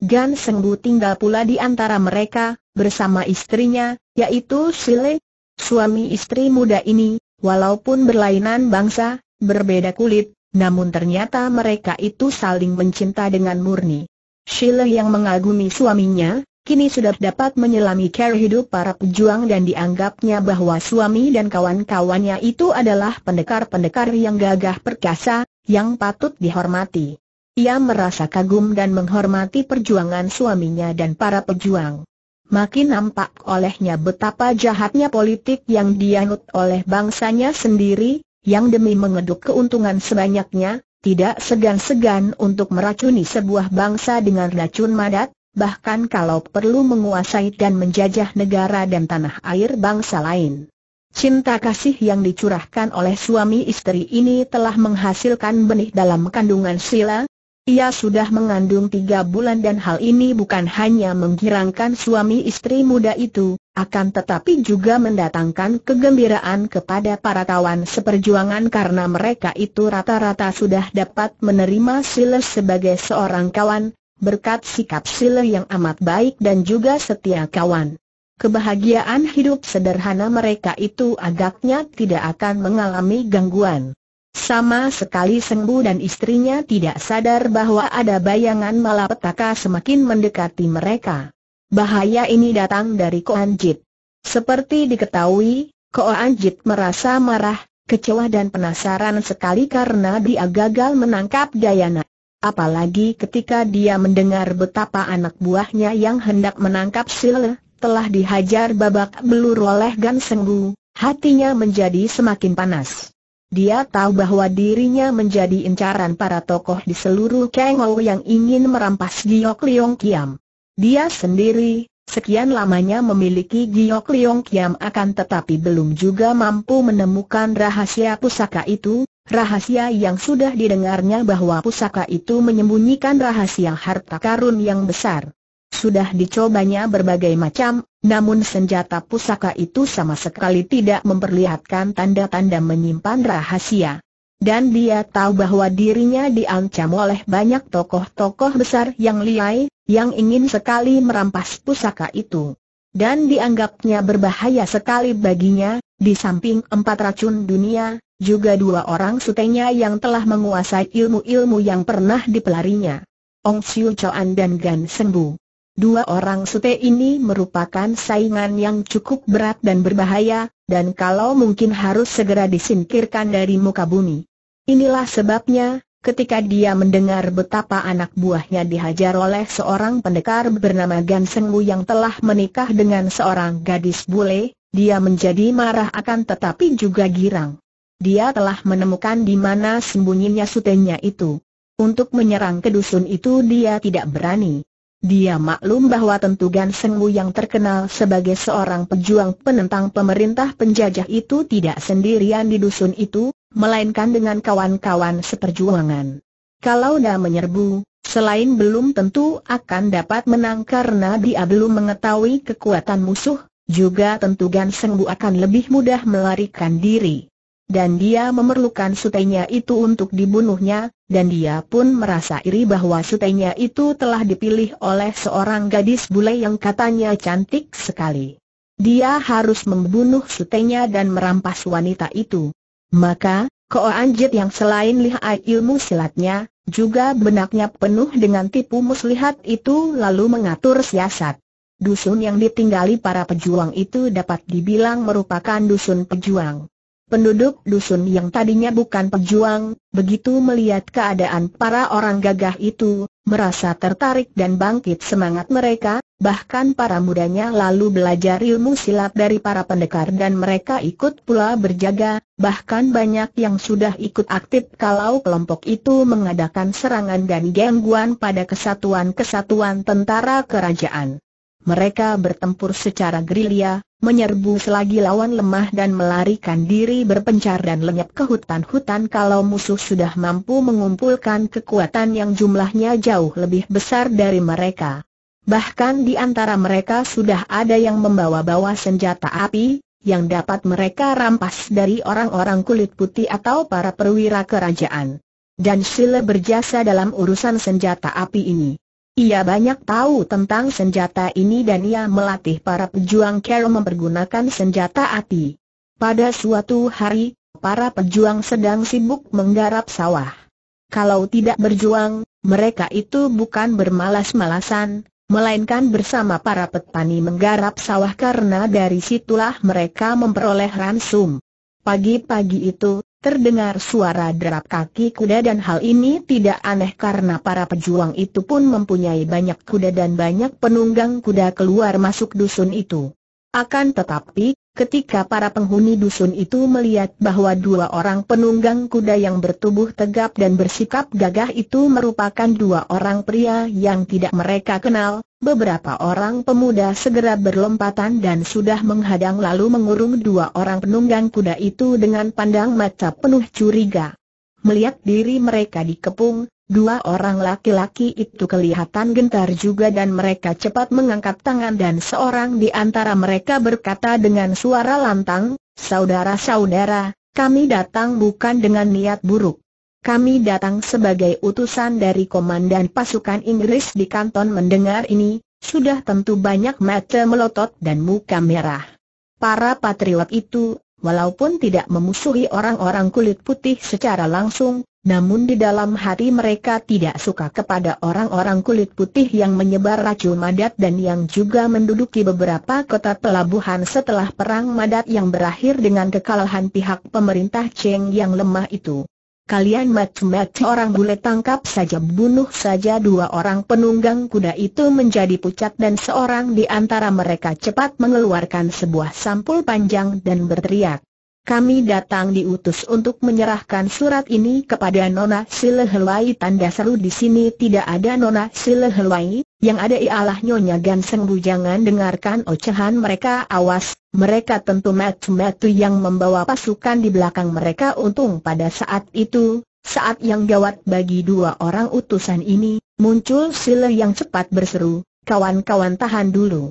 Gan senggu tinggal pula di antara mereka, bersama istrinya, yaitu Sile. Suami istri muda ini, walaupun berlainan bangsa, berbeda kulit, namun ternyata mereka itu saling mencinta dengan murni. Sile yang mengagumi suaminya, kini sudah dapat menyelami cara hidup para pejuang dan dianggapnya bahwa suami dan kawan-kawannya itu adalah pendekar-pendekar yang gagah perkasa, yang patut dihormati. Ia merasa kagum dan menghormati perjuangan suaminya dan para pejuang. Makin nampak olehnya betapa jahatnya politik yang dianut oleh bangsanya sendiri, yang demi mengeduk keuntungan sebanyaknya, tidak segan-segan untuk meracuni sebuah bangsa dengan racun madat, bahkan kalau perlu menguasai dan menjajah negara dan tanah air bangsa lain. Cinta kasih yang dicurahkan oleh suami istri ini telah menghasilkan benih dalam kandungan Sila. Ia sudah mengandung tiga bulan dan hal ini bukan hanya menggirangkan suami istri muda itu, akan tetapi juga mendatangkan kegembiraan kepada para kawan seperjuangan karena mereka itu rata-rata sudah dapat menerima Sila sebagai seorang kawan, berkat sikap Sile yang amat baik dan juga setia kawan. Kebahagiaan hidup sederhana mereka itu agaknya tidak akan mengalami gangguan. Sama sekali Sengbu dan istrinya tidak sadar bahwa ada bayangan malapetaka semakin mendekati mereka. Bahaya ini datang dari Koan Jit. Seperti diketahui, Koan Jit merasa marah, kecewa dan penasaran sekali karena dia gagal menangkap Dayana apalagi ketika dia mendengar betapa anak buahnya yang hendak menangkap Sile, telah dihajar babak belur oleh Gan Senggu, hatinya menjadi semakin panas. Dia tahu bahwa dirinya menjadi incaran para tokoh di seluruh Kengou yang ingin merampas Giok Liong Kiam. Dia sendiri, sekian lamanya memiliki Giok Liong Kiam akan tetapi belum juga mampu menemukan rahasia pusaka itu, Rahasia yang sudah didengarnya bahwa pusaka itu menyembunyikan rahasia harta karun yang besar. Sudah dicobanya berbagai macam, namun senjata pusaka itu sama sekali tidak memperlihatkan tanda-tanda menyimpan rahasia. Dan dia tahu bahwa dirinya diancam oleh banyak tokoh-tokoh besar yang liai, yang ingin sekali merampas pusaka itu. Dan dianggapnya berbahaya sekali baginya, di samping empat racun dunia, juga dua orang sutenya yang telah menguasai ilmu-ilmu yang pernah dipelarinya. Ong Siu Choan dan Gan Bu. Dua orang sute ini merupakan saingan yang cukup berat dan berbahaya, dan kalau mungkin harus segera disingkirkan dari muka bumi. Inilah sebabnya, ketika dia mendengar betapa anak buahnya dihajar oleh seorang pendekar bernama Gan Bu yang telah menikah dengan seorang gadis bule, dia menjadi marah akan tetapi juga girang. Dia telah menemukan di mana sembunyinya sutenya itu. Untuk menyerang ke dusun itu dia tidak berani. Dia maklum bahwa tentu Gan Sengwu yang terkenal sebagai seorang pejuang penentang pemerintah penjajah itu tidak sendirian di dusun itu, melainkan dengan kawan-kawan seperjuangan. Kalau dia menyerbu, selain belum tentu akan dapat menang karena dia belum mengetahui kekuatan musuh, juga tentu Gan Sengwu akan lebih mudah melarikan diri dan dia memerlukan sutenya itu untuk dibunuhnya, dan dia pun merasa iri bahwa sutenya itu telah dipilih oleh seorang gadis bule yang katanya cantik sekali. Dia harus membunuh sutenya dan merampas wanita itu. Maka, Koa Anjit yang selain lihat ilmu silatnya, juga benaknya penuh dengan tipu muslihat itu lalu mengatur siasat. Dusun yang ditinggali para pejuang itu dapat dibilang merupakan dusun pejuang. Penduduk dusun yang tadinya bukan pejuang, begitu melihat keadaan para orang gagah itu, merasa tertarik dan bangkit semangat mereka, bahkan para mudanya lalu belajar ilmu silat dari para pendekar dan mereka ikut pula berjaga, bahkan banyak yang sudah ikut aktif kalau kelompok itu mengadakan serangan dan gangguan pada kesatuan-kesatuan tentara kerajaan. Mereka bertempur secara gerilya, menyerbu selagi lawan lemah dan melarikan diri berpencar dan lenyap ke hutan-hutan kalau musuh sudah mampu mengumpulkan kekuatan yang jumlahnya jauh lebih besar dari mereka. Bahkan di antara mereka sudah ada yang membawa-bawa senjata api, yang dapat mereka rampas dari orang-orang kulit putih atau para perwira kerajaan. Dan Sile berjasa dalam urusan senjata api ini. Ia banyak tahu tentang senjata ini dan ia melatih para pejuang Kero mempergunakan senjata api. Pada suatu hari, para pejuang sedang sibuk menggarap sawah. Kalau tidak berjuang, mereka itu bukan bermalas-malasan, melainkan bersama para petani menggarap sawah karena dari situlah mereka memperoleh ransum. Pagi-pagi itu, Terdengar suara derap kaki kuda dan hal ini tidak aneh karena para pejuang itu pun mempunyai banyak kuda dan banyak penunggang kuda keluar masuk dusun itu. Akan tetapi, Ketika para penghuni dusun itu melihat bahwa dua orang penunggang kuda yang bertubuh tegap dan bersikap gagah itu merupakan dua orang pria yang tidak mereka kenal, beberapa orang pemuda segera berlompatan dan sudah menghadang lalu mengurung dua orang penunggang kuda itu dengan pandang mata penuh curiga. Melihat diri mereka dikepung, Dua orang laki-laki itu kelihatan gentar juga dan mereka cepat mengangkat tangan dan seorang di antara mereka berkata dengan suara lantang, Saudara-saudara, kami datang bukan dengan niat buruk. Kami datang sebagai utusan dari Komandan Pasukan Inggris di kanton mendengar ini, sudah tentu banyak mata melotot dan muka merah. Para patriot itu, walaupun tidak memusuhi orang-orang kulit putih secara langsung, namun di dalam hati mereka tidak suka kepada orang-orang kulit putih yang menyebar racun madat dan yang juga menduduki beberapa kota pelabuhan setelah perang madat yang berakhir dengan kekalahan pihak pemerintah Cheng yang lemah itu kalian mat-mat orang bule tangkap saja bunuh saja dua orang penunggang kuda itu menjadi pucat dan seorang di antara mereka cepat mengeluarkan sebuah sampul panjang dan berteriak. Kami datang diutus untuk menyerahkan surat ini kepada Nona Silehelwai. Tanda seru di sini tidak ada Nona Silehelwai, yang ada ialah Nyonya Ganseng Bu jangan dengarkan ocehan mereka awas, mereka tentu metu-metu yang membawa pasukan di belakang mereka untung pada saat itu, saat yang gawat bagi dua orang utusan ini, muncul Sile yang cepat berseru, kawan-kawan tahan dulu.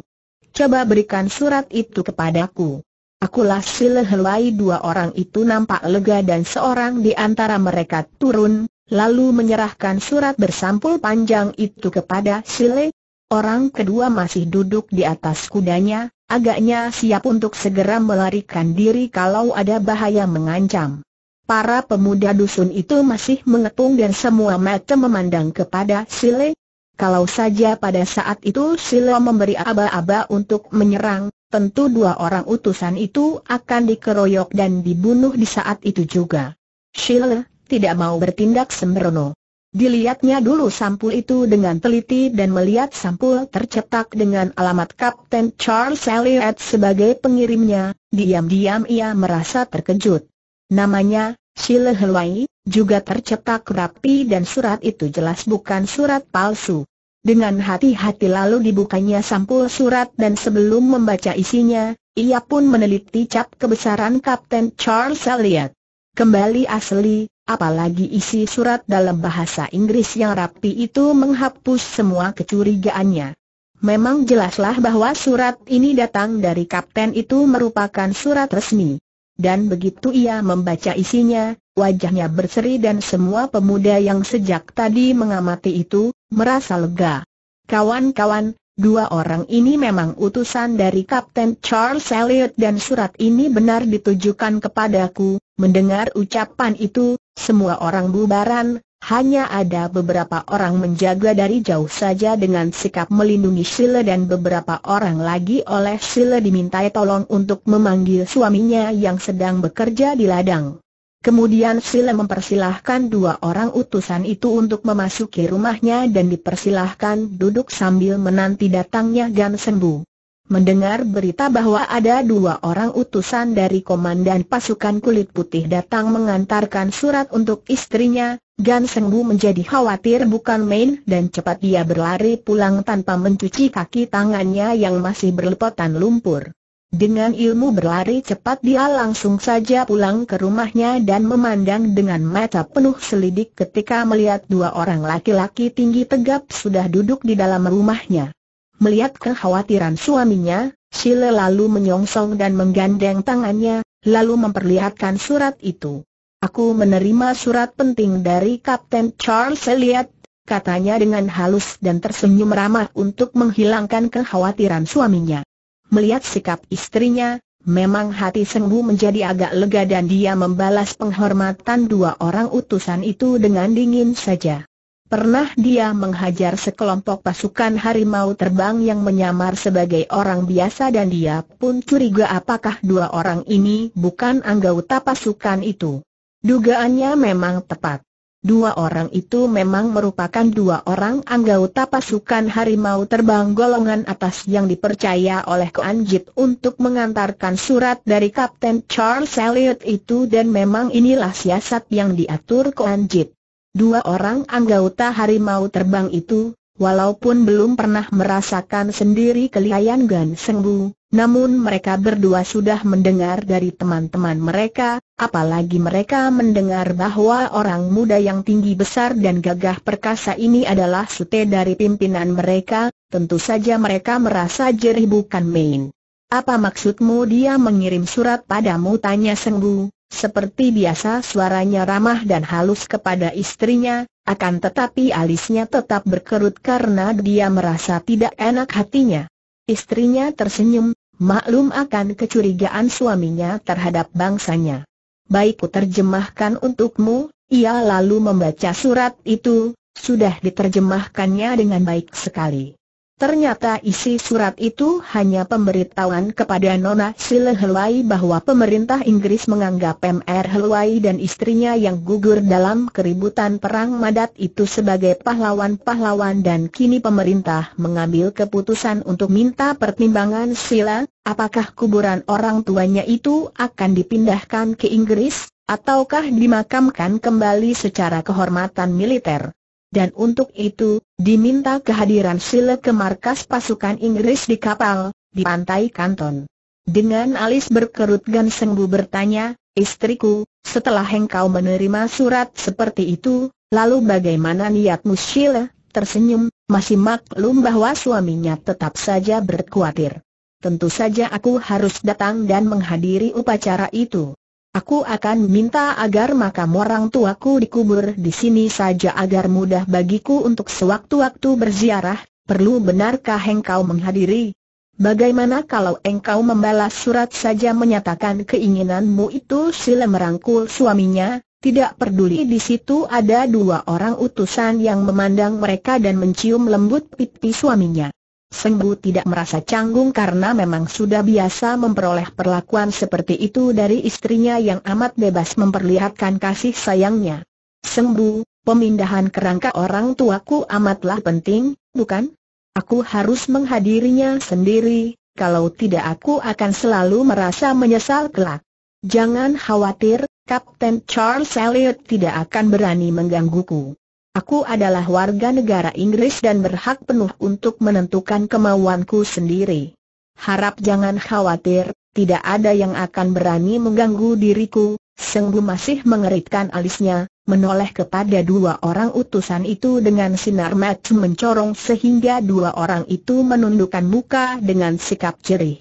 Coba berikan surat itu kepadaku. Akulah Sile Helai dua orang itu nampak lega dan seorang di antara mereka turun, lalu menyerahkan surat bersampul panjang itu kepada Sile. Orang kedua masih duduk di atas kudanya, agaknya siap untuk segera melarikan diri kalau ada bahaya mengancam. Para pemuda dusun itu masih mengepung dan semua mata memandang kepada Sile. Kalau saja pada saat itu Sile memberi aba-aba untuk menyerang, tentu dua orang utusan itu akan dikeroyok dan dibunuh di saat itu juga. Sile, tidak mau bertindak sembrono. Dilihatnya dulu sampul itu dengan teliti dan melihat sampul tercetak dengan alamat Kapten Charles Elliot sebagai pengirimnya, diam-diam ia merasa terkejut. Namanya, Sheila Helwai, juga tercetak rapi dan surat itu jelas bukan surat palsu. Dengan hati-hati lalu dibukanya sampul surat dan sebelum membaca isinya, ia pun meneliti cap kebesaran Kapten Charles Elliot. Kembali asli, Apalagi isi surat dalam bahasa Inggris yang rapi itu menghapus semua kecurigaannya. Memang jelaslah bahwa surat ini datang dari kapten itu merupakan surat resmi. Dan begitu ia membaca isinya, wajahnya berseri dan semua pemuda yang sejak tadi mengamati itu, merasa lega. Kawan-kawan, dua orang ini memang utusan dari Kapten Charles Elliot dan surat ini benar ditujukan kepadaku, mendengar ucapan itu, semua orang bubaran, hanya ada beberapa orang menjaga dari jauh saja dengan sikap melindungi Sile dan beberapa orang lagi oleh Sile dimintai tolong untuk memanggil suaminya yang sedang bekerja di ladang. Kemudian Sile mempersilahkan dua orang utusan itu untuk memasuki rumahnya dan dipersilahkan duduk sambil menanti datangnya Gan Sembu mendengar berita bahwa ada dua orang utusan dari komandan pasukan kulit putih datang mengantarkan surat untuk istrinya, Gan Sengbu menjadi khawatir bukan main dan cepat dia berlari pulang tanpa mencuci kaki tangannya yang masih berlepotan lumpur. Dengan ilmu berlari cepat dia langsung saja pulang ke rumahnya dan memandang dengan mata penuh selidik ketika melihat dua orang laki-laki tinggi tegap sudah duduk di dalam rumahnya. Melihat kekhawatiran suaminya, Sile lalu menyongsong dan menggandeng tangannya, lalu memperlihatkan surat itu. Aku menerima surat penting dari Kapten Charles Elliot, katanya dengan halus dan tersenyum ramah untuk menghilangkan kekhawatiran suaminya. Melihat sikap istrinya, memang hati sembuh menjadi agak lega dan dia membalas penghormatan dua orang utusan itu dengan dingin saja. Pernah dia menghajar sekelompok pasukan harimau terbang yang menyamar sebagai orang biasa dan dia pun curiga apakah dua orang ini bukan anggota pasukan itu. Dugaannya memang tepat. Dua orang itu memang merupakan dua orang anggota pasukan harimau terbang golongan atas yang dipercaya oleh Keanjit untuk mengantarkan surat dari Kapten Charles Elliot itu dan memang inilah siasat yang diatur Keanjit. Dua orang anggota harimau terbang itu, walaupun belum pernah merasakan sendiri kelihayan Gan Sengbu, namun mereka berdua sudah mendengar dari teman-teman mereka, apalagi mereka mendengar bahwa orang muda yang tinggi besar dan gagah perkasa ini adalah sute dari pimpinan mereka, tentu saja mereka merasa jerih bukan main. Apa maksudmu dia mengirim surat padamu tanya Sengbu, seperti biasa suaranya ramah dan halus kepada istrinya, akan tetapi alisnya tetap berkerut karena dia merasa tidak enak hatinya. Istrinya tersenyum, maklum akan kecurigaan suaminya terhadap bangsanya. Baik terjemahkan untukmu, ia lalu membaca surat itu, sudah diterjemahkannya dengan baik sekali. Ternyata isi surat itu hanya pemberitahuan kepada Nona Sile Helwai bahwa pemerintah Inggris menganggap MR Helwai dan istrinya yang gugur dalam keributan perang Madat itu sebagai pahlawan-pahlawan dan kini pemerintah mengambil keputusan untuk minta pertimbangan Sila, apakah kuburan orang tuanya itu akan dipindahkan ke Inggris, ataukah dimakamkan kembali secara kehormatan militer dan untuk itu, diminta kehadiran Sile ke markas pasukan Inggris di kapal, di pantai Kanton. Dengan alis berkerut Gan Sengbu bertanya, istriku, setelah engkau menerima surat seperti itu, lalu bagaimana niatmu Sile? Tersenyum, masih maklum bahwa suaminya tetap saja berkhawatir. Tentu saja aku harus datang dan menghadiri upacara itu. Aku akan minta agar makam orang tuaku dikubur di sini saja agar mudah bagiku untuk sewaktu-waktu berziarah, perlu benarkah engkau menghadiri? Bagaimana kalau engkau membalas surat saja menyatakan keinginanmu itu sila merangkul suaminya, tidak peduli di situ ada dua orang utusan yang memandang mereka dan mencium lembut pipi suaminya. Senggu tidak merasa canggung karena memang sudah biasa memperoleh perlakuan seperti itu dari istrinya yang amat bebas memperlihatkan kasih sayangnya. Senggu, pemindahan kerangka orang tuaku amatlah penting, bukan? Aku harus menghadirinya sendiri, kalau tidak aku akan selalu merasa menyesal kelak. Jangan khawatir, Kapten Charles Elliot tidak akan berani menggangguku. Aku adalah warga negara Inggris dan berhak penuh untuk menentukan kemauanku sendiri. Harap jangan khawatir, tidak ada yang akan berani mengganggu diriku. bu masih mengeritkan alisnya, menoleh kepada dua orang utusan itu dengan sinar mata mencorong sehingga dua orang itu menundukkan muka dengan sikap jerih.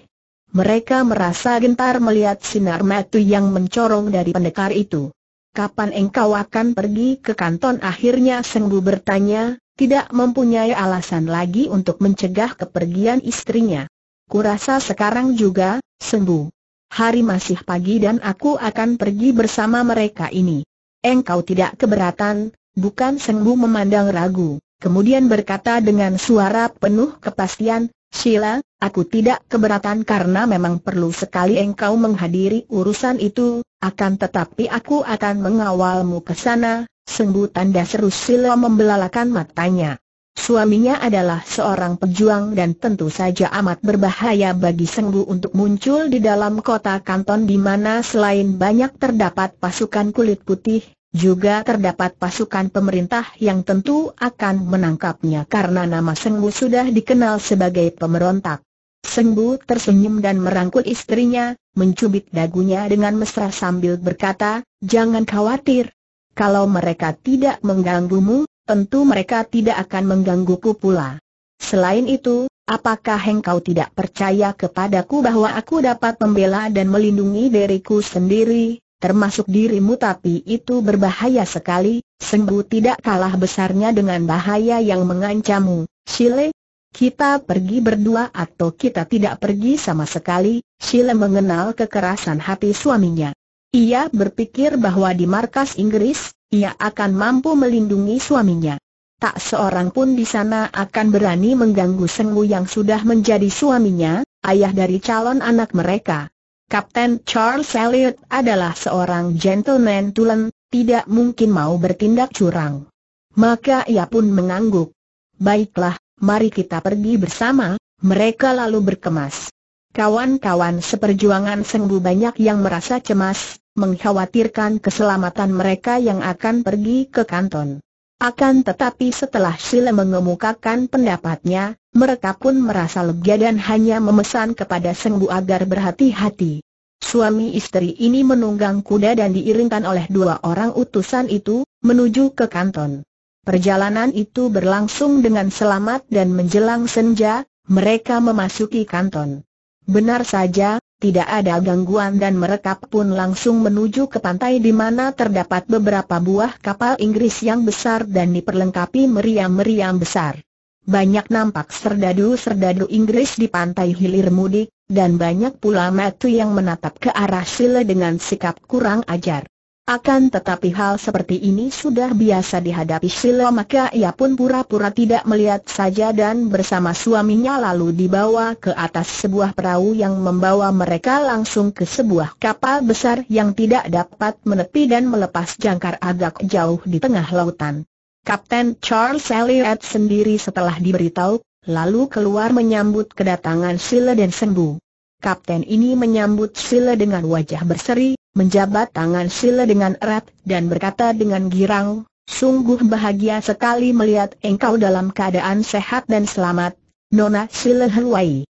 Mereka merasa gentar melihat sinar mata yang mencorong dari pendekar itu kapan engkau akan pergi ke kanton? Akhirnya Senggu bertanya, tidak mempunyai alasan lagi untuk mencegah kepergian istrinya. Kurasa sekarang juga, Senggu. Hari masih pagi dan aku akan pergi bersama mereka ini. Engkau tidak keberatan, bukan Senggu memandang ragu, kemudian berkata dengan suara penuh kepastian, Sheila, aku tidak keberatan karena memang perlu sekali engkau menghadiri urusan itu, akan tetapi aku akan mengawalmu ke sana, sembuh tanda seru Sheila membelalakan matanya. Suaminya adalah seorang pejuang dan tentu saja amat berbahaya bagi Sengbu untuk muncul di dalam kota Kanton di mana selain banyak terdapat pasukan kulit putih, juga terdapat pasukan pemerintah yang tentu akan menangkapnya karena nama Sengbu sudah dikenal sebagai pemberontak. Sengbu tersenyum dan merangkul istrinya, mencubit dagunya dengan mesra sambil berkata, Jangan khawatir. Kalau mereka tidak mengganggumu, tentu mereka tidak akan menggangguku pula. Selain itu, apakah engkau tidak percaya kepadaku bahwa aku dapat membela dan melindungi diriku sendiri? termasuk dirimu tapi itu berbahaya sekali, sembuh tidak kalah besarnya dengan bahaya yang mengancammu, Sile. Kita pergi berdua atau kita tidak pergi sama sekali, Sile mengenal kekerasan hati suaminya. Ia berpikir bahwa di markas Inggris, ia akan mampu melindungi suaminya. Tak seorang pun di sana akan berani mengganggu Sengwu yang sudah menjadi suaminya, ayah dari calon anak mereka. Kapten Charles Elliot adalah seorang gentleman tulen, tidak mungkin mau bertindak curang. Maka ia pun mengangguk. Baiklah, mari kita pergi bersama, mereka lalu berkemas. Kawan-kawan seperjuangan Sengbu banyak yang merasa cemas, mengkhawatirkan keselamatan mereka yang akan pergi ke kanton. Akan tetapi setelah Sile mengemukakan pendapatnya, mereka pun merasa lega dan hanya memesan kepada Sengbu agar berhati-hati. Suami istri ini menunggang kuda dan diiringkan oleh dua orang utusan itu, menuju ke kanton. Perjalanan itu berlangsung dengan selamat dan menjelang senja, mereka memasuki kanton. Benar saja, tidak ada gangguan dan mereka pun langsung menuju ke pantai di mana terdapat beberapa buah kapal Inggris yang besar dan diperlengkapi meriam-meriam besar. Banyak nampak serdadu-serdadu Inggris di pantai hilir mudik, dan banyak pula matu yang menatap ke arah sila dengan sikap kurang ajar. Akan tetapi hal seperti ini sudah biasa dihadapi Silo maka ia pun pura-pura tidak melihat saja dan bersama suaminya lalu dibawa ke atas sebuah perahu yang membawa mereka langsung ke sebuah kapal besar yang tidak dapat menepi dan melepas jangkar agak jauh di tengah lautan. Kapten Charles Elliot sendiri setelah diberitahu, lalu keluar menyambut kedatangan Sile dan Sembu. Kapten ini menyambut Sile dengan wajah berseri, menjabat tangan Sile dengan erat dan berkata dengan girang, Sungguh bahagia sekali melihat engkau dalam keadaan sehat dan selamat, Nona Sile Hwai.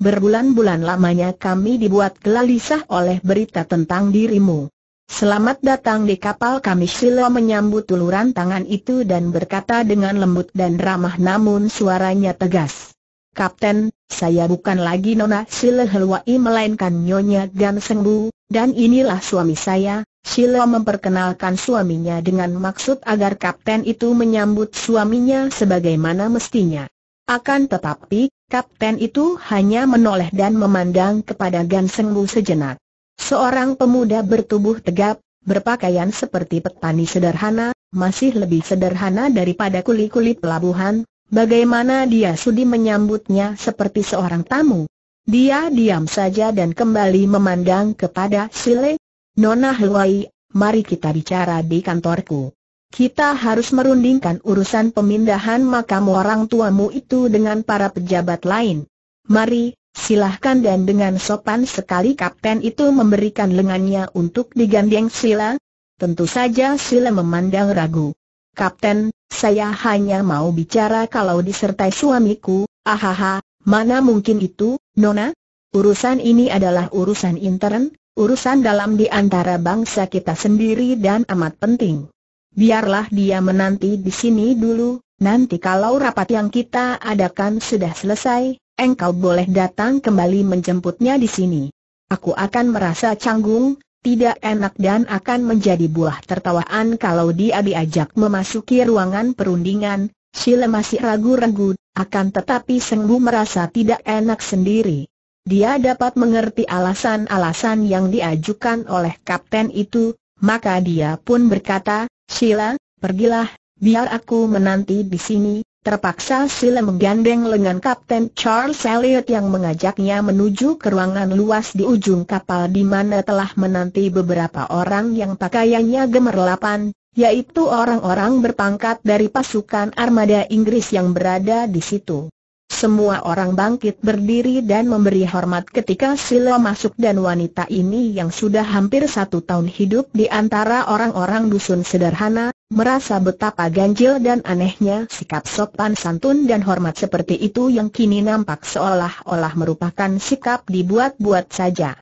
Berbulan-bulan lamanya kami dibuat gelisah oleh berita tentang dirimu. Selamat datang di kapal kami Sile menyambut uluran tangan itu dan berkata dengan lembut dan ramah namun suaranya tegas. Kapten, saya bukan lagi Nona Sile Helwai melainkan Nyonya Gan Sengbu, dan inilah suami saya, Sheila memperkenalkan suaminya dengan maksud agar kapten itu menyambut suaminya sebagaimana mestinya. Akan tetapi, kapten itu hanya menoleh dan memandang kepada ganseng Wu sejenak. Seorang pemuda bertubuh tegap, berpakaian seperti petani sederhana, masih lebih sederhana daripada kuli-kuli pelabuhan, bagaimana dia sudi menyambutnya seperti seorang tamu. Dia diam saja dan kembali memandang kepada Sile. Nona Hwai, mari kita bicara di kantorku. Kita harus merundingkan urusan pemindahan makam orang tuamu itu dengan para pejabat lain. Mari, silahkan dan dengan sopan sekali kapten itu memberikan lengannya untuk digandeng Sila. Tentu saja Sila memandang ragu. Kapten, saya hanya mau bicara kalau disertai suamiku, ahaha, Mana mungkin itu, Nona? Urusan ini adalah urusan intern, urusan dalam di antara bangsa kita sendiri dan amat penting. Biarlah dia menanti di sini dulu, nanti kalau rapat yang kita adakan sudah selesai, engkau boleh datang kembali menjemputnya di sini. Aku akan merasa canggung, tidak enak dan akan menjadi buah tertawaan kalau dia diajak memasuki ruangan perundingan, Sheila masih ragu-ragu, akan tetapi Seng Bu merasa tidak enak sendiri. Dia dapat mengerti alasan-alasan yang diajukan oleh kapten itu, maka dia pun berkata, Sila, pergilah, biar aku menanti di sini. Terpaksa Sila menggandeng lengan Kapten Charles Elliot yang mengajaknya menuju ke ruangan luas di ujung kapal di mana telah menanti beberapa orang yang pakaiannya gemerlapan, yaitu orang-orang berpangkat dari pasukan armada Inggris yang berada di situ. Semua orang bangkit berdiri dan memberi hormat ketika sila masuk dan wanita ini yang sudah hampir satu tahun hidup di antara orang-orang dusun sederhana, merasa betapa ganjil dan anehnya sikap sopan santun dan hormat seperti itu yang kini nampak seolah-olah merupakan sikap dibuat-buat saja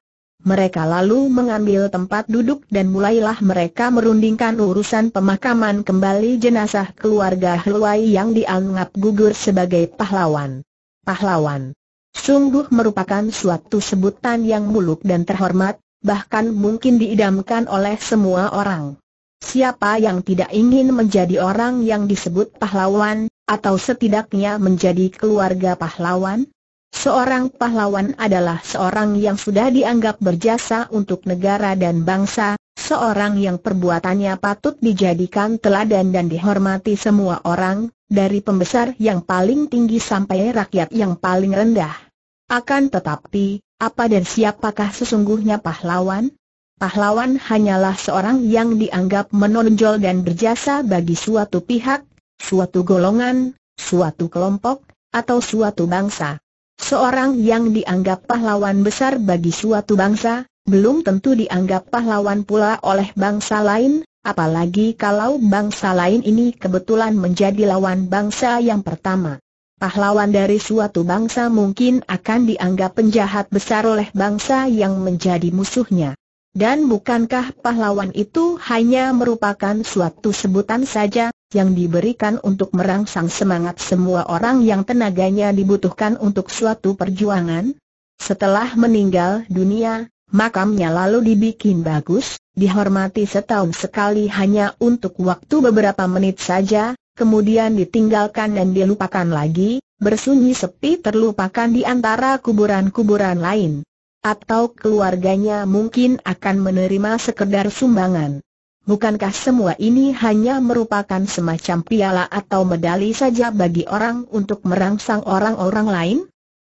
mereka lalu mengambil tempat duduk dan mulailah mereka merundingkan urusan pemakaman kembali jenazah keluarga Helwai yang dianggap gugur sebagai pahlawan. Pahlawan. Sungguh merupakan suatu sebutan yang muluk dan terhormat, bahkan mungkin diidamkan oleh semua orang. Siapa yang tidak ingin menjadi orang yang disebut pahlawan, atau setidaknya menjadi keluarga pahlawan? Seorang pahlawan adalah seorang yang sudah dianggap berjasa untuk negara dan bangsa, seorang yang perbuatannya patut dijadikan teladan dan dihormati semua orang, dari pembesar yang paling tinggi sampai rakyat yang paling rendah. Akan tetapi, apa dan siapakah sesungguhnya pahlawan? Pahlawan hanyalah seorang yang dianggap menonjol dan berjasa bagi suatu pihak, suatu golongan, suatu kelompok, atau suatu bangsa. Seorang yang dianggap pahlawan besar bagi suatu bangsa, belum tentu dianggap pahlawan pula oleh bangsa lain, apalagi kalau bangsa lain ini kebetulan menjadi lawan bangsa yang pertama. Pahlawan dari suatu bangsa mungkin akan dianggap penjahat besar oleh bangsa yang menjadi musuhnya. Dan bukankah pahlawan itu hanya merupakan suatu sebutan saja, yang diberikan untuk merangsang semangat semua orang yang tenaganya dibutuhkan untuk suatu perjuangan? Setelah meninggal dunia, makamnya lalu dibikin bagus, dihormati setahun sekali hanya untuk waktu beberapa menit saja, kemudian ditinggalkan dan dilupakan lagi, bersunyi sepi terlupakan di antara kuburan-kuburan lain atau keluarganya mungkin akan menerima sekedar sumbangan. Bukankah semua ini hanya merupakan semacam piala atau medali saja bagi orang untuk merangsang orang-orang lain?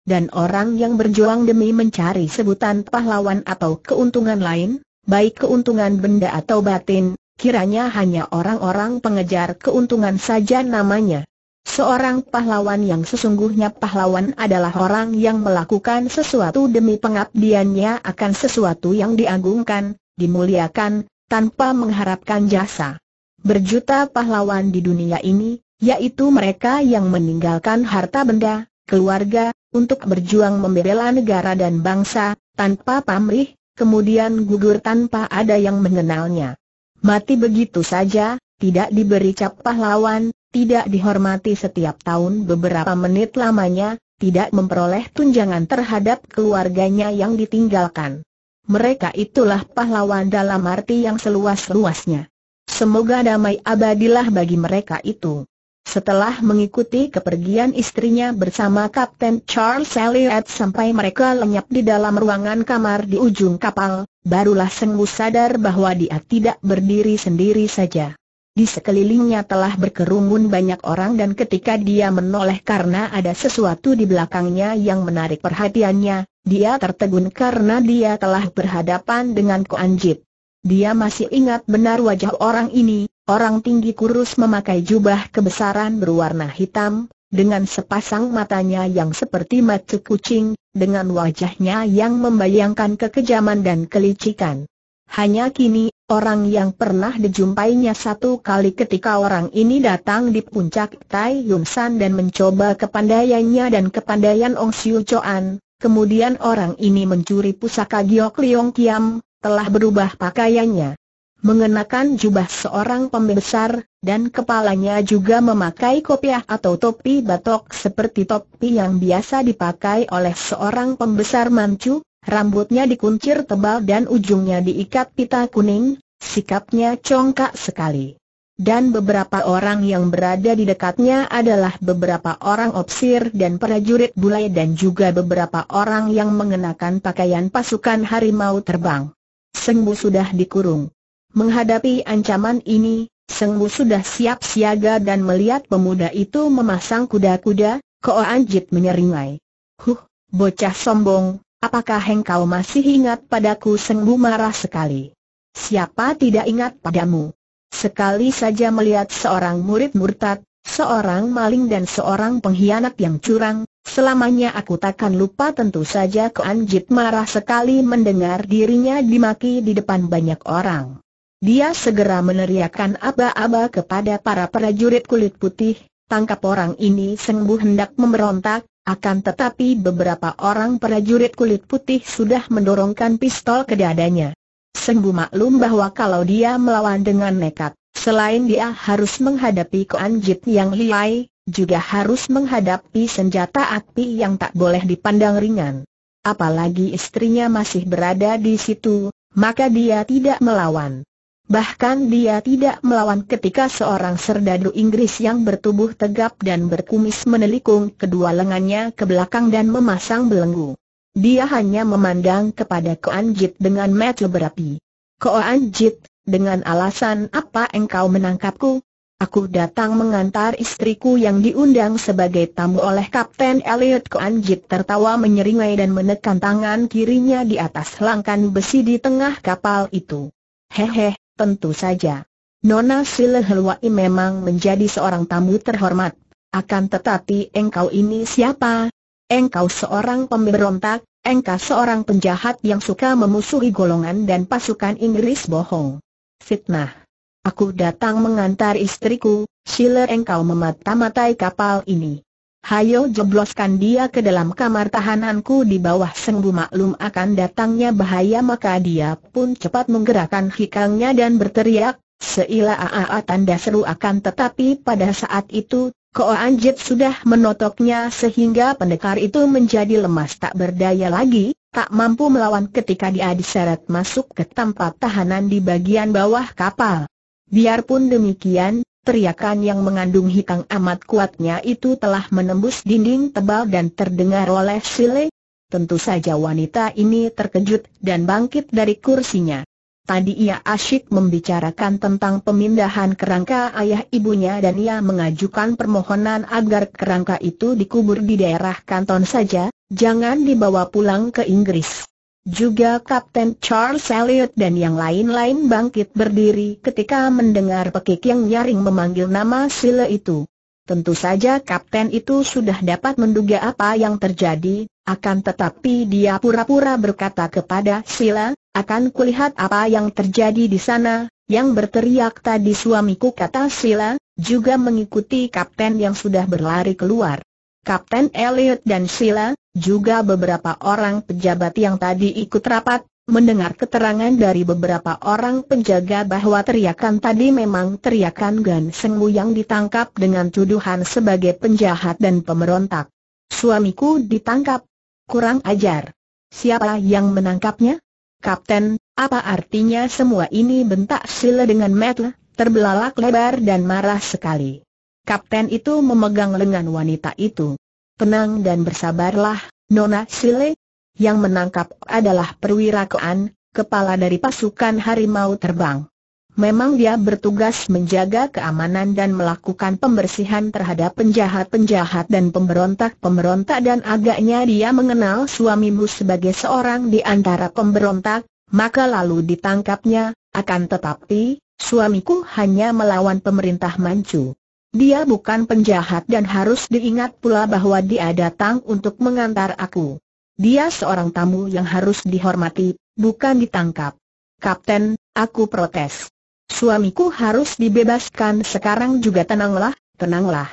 Dan orang yang berjuang demi mencari sebutan pahlawan atau keuntungan lain, baik keuntungan benda atau batin, kiranya hanya orang-orang pengejar keuntungan saja namanya. Seorang pahlawan yang sesungguhnya pahlawan adalah orang yang melakukan sesuatu demi pengabdiannya akan sesuatu yang diagungkan, dimuliakan, tanpa mengharapkan jasa. Berjuta pahlawan di dunia ini, yaitu mereka yang meninggalkan harta benda, keluarga, untuk berjuang membela negara dan bangsa, tanpa pamrih, kemudian gugur tanpa ada yang mengenalnya. Mati begitu saja, tidak diberi cap pahlawan, tidak dihormati setiap tahun beberapa menit lamanya, tidak memperoleh tunjangan terhadap keluarganya yang ditinggalkan. Mereka itulah pahlawan dalam arti yang seluas-luasnya. Semoga damai abadilah bagi mereka itu. Setelah mengikuti kepergian istrinya bersama Kapten Charles Elliot sampai mereka lenyap di dalam ruangan kamar di ujung kapal, barulah Sengmu sadar bahwa dia tidak berdiri sendiri saja. Di sekelilingnya telah berkerumun banyak orang dan ketika dia menoleh karena ada sesuatu di belakangnya yang menarik perhatiannya, dia tertegun karena dia telah berhadapan dengan Koanjit. Dia masih ingat benar wajah orang ini, orang tinggi kurus memakai jubah kebesaran berwarna hitam, dengan sepasang matanya yang seperti mata kucing, dengan wajahnya yang membayangkan kekejaman dan kelicikan. Hanya kini Orang yang pernah dijumpainya satu kali ketika orang ini datang di puncak Tai Yun dan mencoba kepandaiannya dan kepandaian Ong Siu Choan, kemudian orang ini mencuri pusaka Giok Liong Kiam, telah berubah pakaiannya. Mengenakan jubah seorang pembesar, dan kepalanya juga memakai kopiah atau topi batok seperti topi yang biasa dipakai oleh seorang pembesar mancu, rambutnya dikuncir tebal dan ujungnya diikat pita kuning, sikapnya congkak sekali. Dan beberapa orang yang berada di dekatnya adalah beberapa orang opsir dan prajurit bulai dan juga beberapa orang yang mengenakan pakaian pasukan harimau terbang. Sengbu sudah dikurung. Menghadapi ancaman ini, Sengbu sudah siap siaga dan melihat pemuda itu memasang kuda-kuda, Koanjit menyeringai. Huh, bocah sombong, Apakah engkau masih ingat padaku Sengbu marah sekali? Siapa tidak ingat padamu? Sekali saja melihat seorang murid murtad, seorang maling dan seorang pengkhianat yang curang, selamanya aku takkan lupa tentu saja Keanjit marah sekali mendengar dirinya dimaki di depan banyak orang. Dia segera meneriakkan aba-aba kepada para prajurit kulit putih, tangkap orang ini sembuh hendak memberontak, akan tetapi beberapa orang prajurit kulit putih sudah mendorongkan pistol ke dadanya. Sembu maklum bahwa kalau dia melawan dengan nekat, selain dia harus menghadapi keanjit yang liai, juga harus menghadapi senjata api yang tak boleh dipandang ringan. Apalagi istrinya masih berada di situ, maka dia tidak melawan. Bahkan dia tidak melawan ketika seorang serdadu Inggris yang bertubuh tegap dan berkumis menelikung kedua lengannya ke belakang dan memasang belenggu. Dia hanya memandang kepada Koan Jit dengan mata berapi. Koan Jit, dengan alasan apa engkau menangkapku? Aku datang mengantar istriku yang diundang sebagai tamu oleh Kapten Elliot Koan Jit tertawa menyeringai dan menekan tangan kirinya di atas langkan besi di tengah kapal itu. Hehe, Tentu saja. Nona Silehelwai memang menjadi seorang tamu terhormat. Akan tetapi engkau ini siapa? Engkau seorang pemberontak, engkau seorang penjahat yang suka memusuhi golongan dan pasukan Inggris bohong. Fitnah. Aku datang mengantar istriku, Sheila engkau memata-matai kapal ini. Hayo jebloskan dia ke dalam kamar tahananku di bawah sengbu maklum akan datangnya bahaya maka dia pun cepat menggerakkan hikangnya dan berteriak, seila aa tanda seru akan tetapi pada saat itu, Ko Anjit sudah menotoknya sehingga pendekar itu menjadi lemas tak berdaya lagi, tak mampu melawan ketika dia diseret masuk ke tempat tahanan di bagian bawah kapal. Biarpun demikian, Teriakan yang mengandung hitam amat kuatnya itu telah menembus dinding tebal dan terdengar oleh Sile. Tentu saja wanita ini terkejut dan bangkit dari kursinya. Tadi ia asyik membicarakan tentang pemindahan kerangka ayah ibunya dan ia mengajukan permohonan agar kerangka itu dikubur di daerah kanton saja, jangan dibawa pulang ke Inggris. Juga Kapten Charles Elliot dan yang lain-lain bangkit berdiri ketika mendengar pekik yang nyaring memanggil nama Sile itu. Tentu saja kapten itu sudah dapat menduga apa yang terjadi, akan tetapi dia pura-pura berkata kepada Sila, akan kulihat apa yang terjadi di sana, yang berteriak tadi suamiku kata Sila, juga mengikuti kapten yang sudah berlari keluar. Kapten Elliot dan Sila, juga beberapa orang pejabat yang tadi ikut rapat, mendengar keterangan dari beberapa orang penjaga bahwa teriakan tadi memang teriakan Gan Sengwu yang ditangkap dengan tuduhan sebagai penjahat dan pemberontak. Suamiku ditangkap. Kurang ajar. Siapa yang menangkapnya? Kapten, apa artinya semua ini bentak sila dengan metel, terbelalak lebar dan marah sekali. Kapten itu memegang lengan wanita itu. Tenang dan bersabarlah, Nona Sile. Yang menangkap adalah perwira Koan, kepala dari pasukan harimau terbang. Memang dia bertugas menjaga keamanan dan melakukan pembersihan terhadap penjahat-penjahat dan pemberontak-pemberontak dan agaknya dia mengenal suamimu sebagai seorang di antara pemberontak, maka lalu ditangkapnya, akan tetapi, suamiku hanya melawan pemerintah Manchu. Dia bukan penjahat dan harus diingat pula bahwa dia datang untuk mengantar aku. Dia seorang tamu yang harus dihormati, bukan ditangkap. Kapten, aku protes. Suamiku harus dibebaskan sekarang juga tenanglah, tenanglah.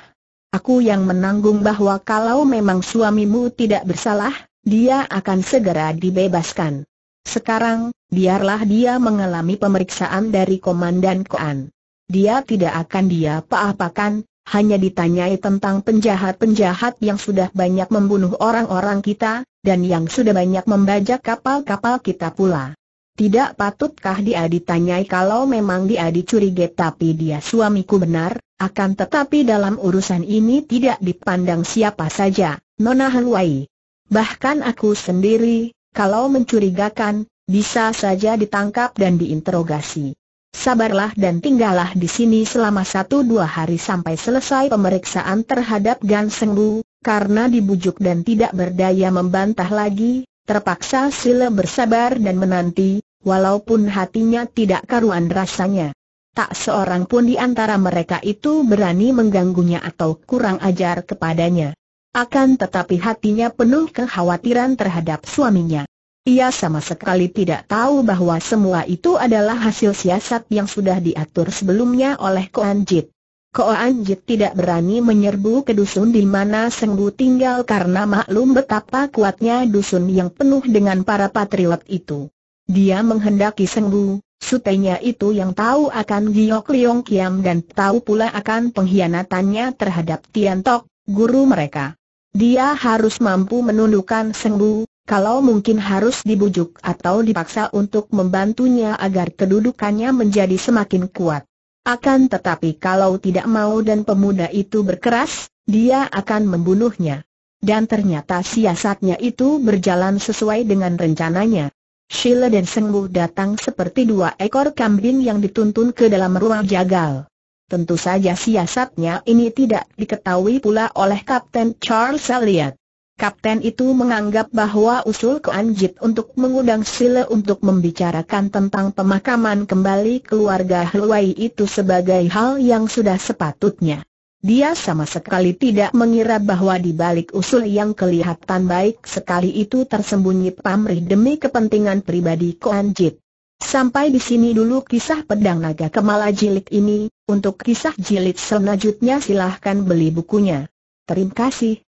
Aku yang menanggung bahwa kalau memang suamimu tidak bersalah, dia akan segera dibebaskan. Sekarang, biarlah dia mengalami pemeriksaan dari Komandan Koan dia tidak akan dia apa-apakan, hanya ditanyai tentang penjahat-penjahat yang sudah banyak membunuh orang-orang kita, dan yang sudah banyak membajak kapal-kapal kita pula. Tidak patutkah dia ditanyai kalau memang dia dicurigai tapi dia suamiku benar, akan tetapi dalam urusan ini tidak dipandang siapa saja, Nona Hanwai. Bahkan aku sendiri, kalau mencurigakan, bisa saja ditangkap dan diinterogasi. Sabarlah dan tinggallah di sini selama satu dua hari sampai selesai pemeriksaan terhadap Gan Seng Bu, karena dibujuk dan tidak berdaya membantah lagi, terpaksa Sile bersabar dan menanti, walaupun hatinya tidak karuan rasanya. Tak seorang pun di antara mereka itu berani mengganggunya atau kurang ajar kepadanya. Akan tetapi hatinya penuh kekhawatiran terhadap suaminya. Ia sama sekali tidak tahu bahwa semua itu adalah hasil siasat yang sudah diatur sebelumnya oleh Koan Anjit. Koan Anjit tidak berani menyerbu ke dusun di mana Senggu tinggal karena maklum betapa kuatnya dusun yang penuh dengan para patriot itu. Dia menghendaki Senggu, sutenya itu yang tahu akan Giok Leong Kiam dan tahu pula akan pengkhianatannya terhadap Tian Tok, guru mereka. Dia harus mampu menundukkan Bu. Kalau mungkin harus dibujuk atau dipaksa untuk membantunya agar kedudukannya menjadi semakin kuat. Akan tetapi kalau tidak mau dan pemuda itu berkeras, dia akan membunuhnya. Dan ternyata siasatnya itu berjalan sesuai dengan rencananya. Sheila dan Sengbu datang seperti dua ekor kambing yang dituntun ke dalam ruang jagal. Tentu saja siasatnya ini tidak diketahui pula oleh Kapten Charles Elliot. Kapten itu menganggap bahwa usul ke untuk mengundang Sile untuk membicarakan tentang pemakaman kembali keluarga Hluwei itu sebagai hal yang sudah sepatutnya. Dia sama sekali tidak mengira bahwa di balik usul yang kelihatan baik sekali itu tersembunyi pamrih demi kepentingan pribadi Ko Sampai di sini dulu kisah pedang naga kemala jilid ini, untuk kisah jilid selanjutnya silahkan beli bukunya. Terima kasih.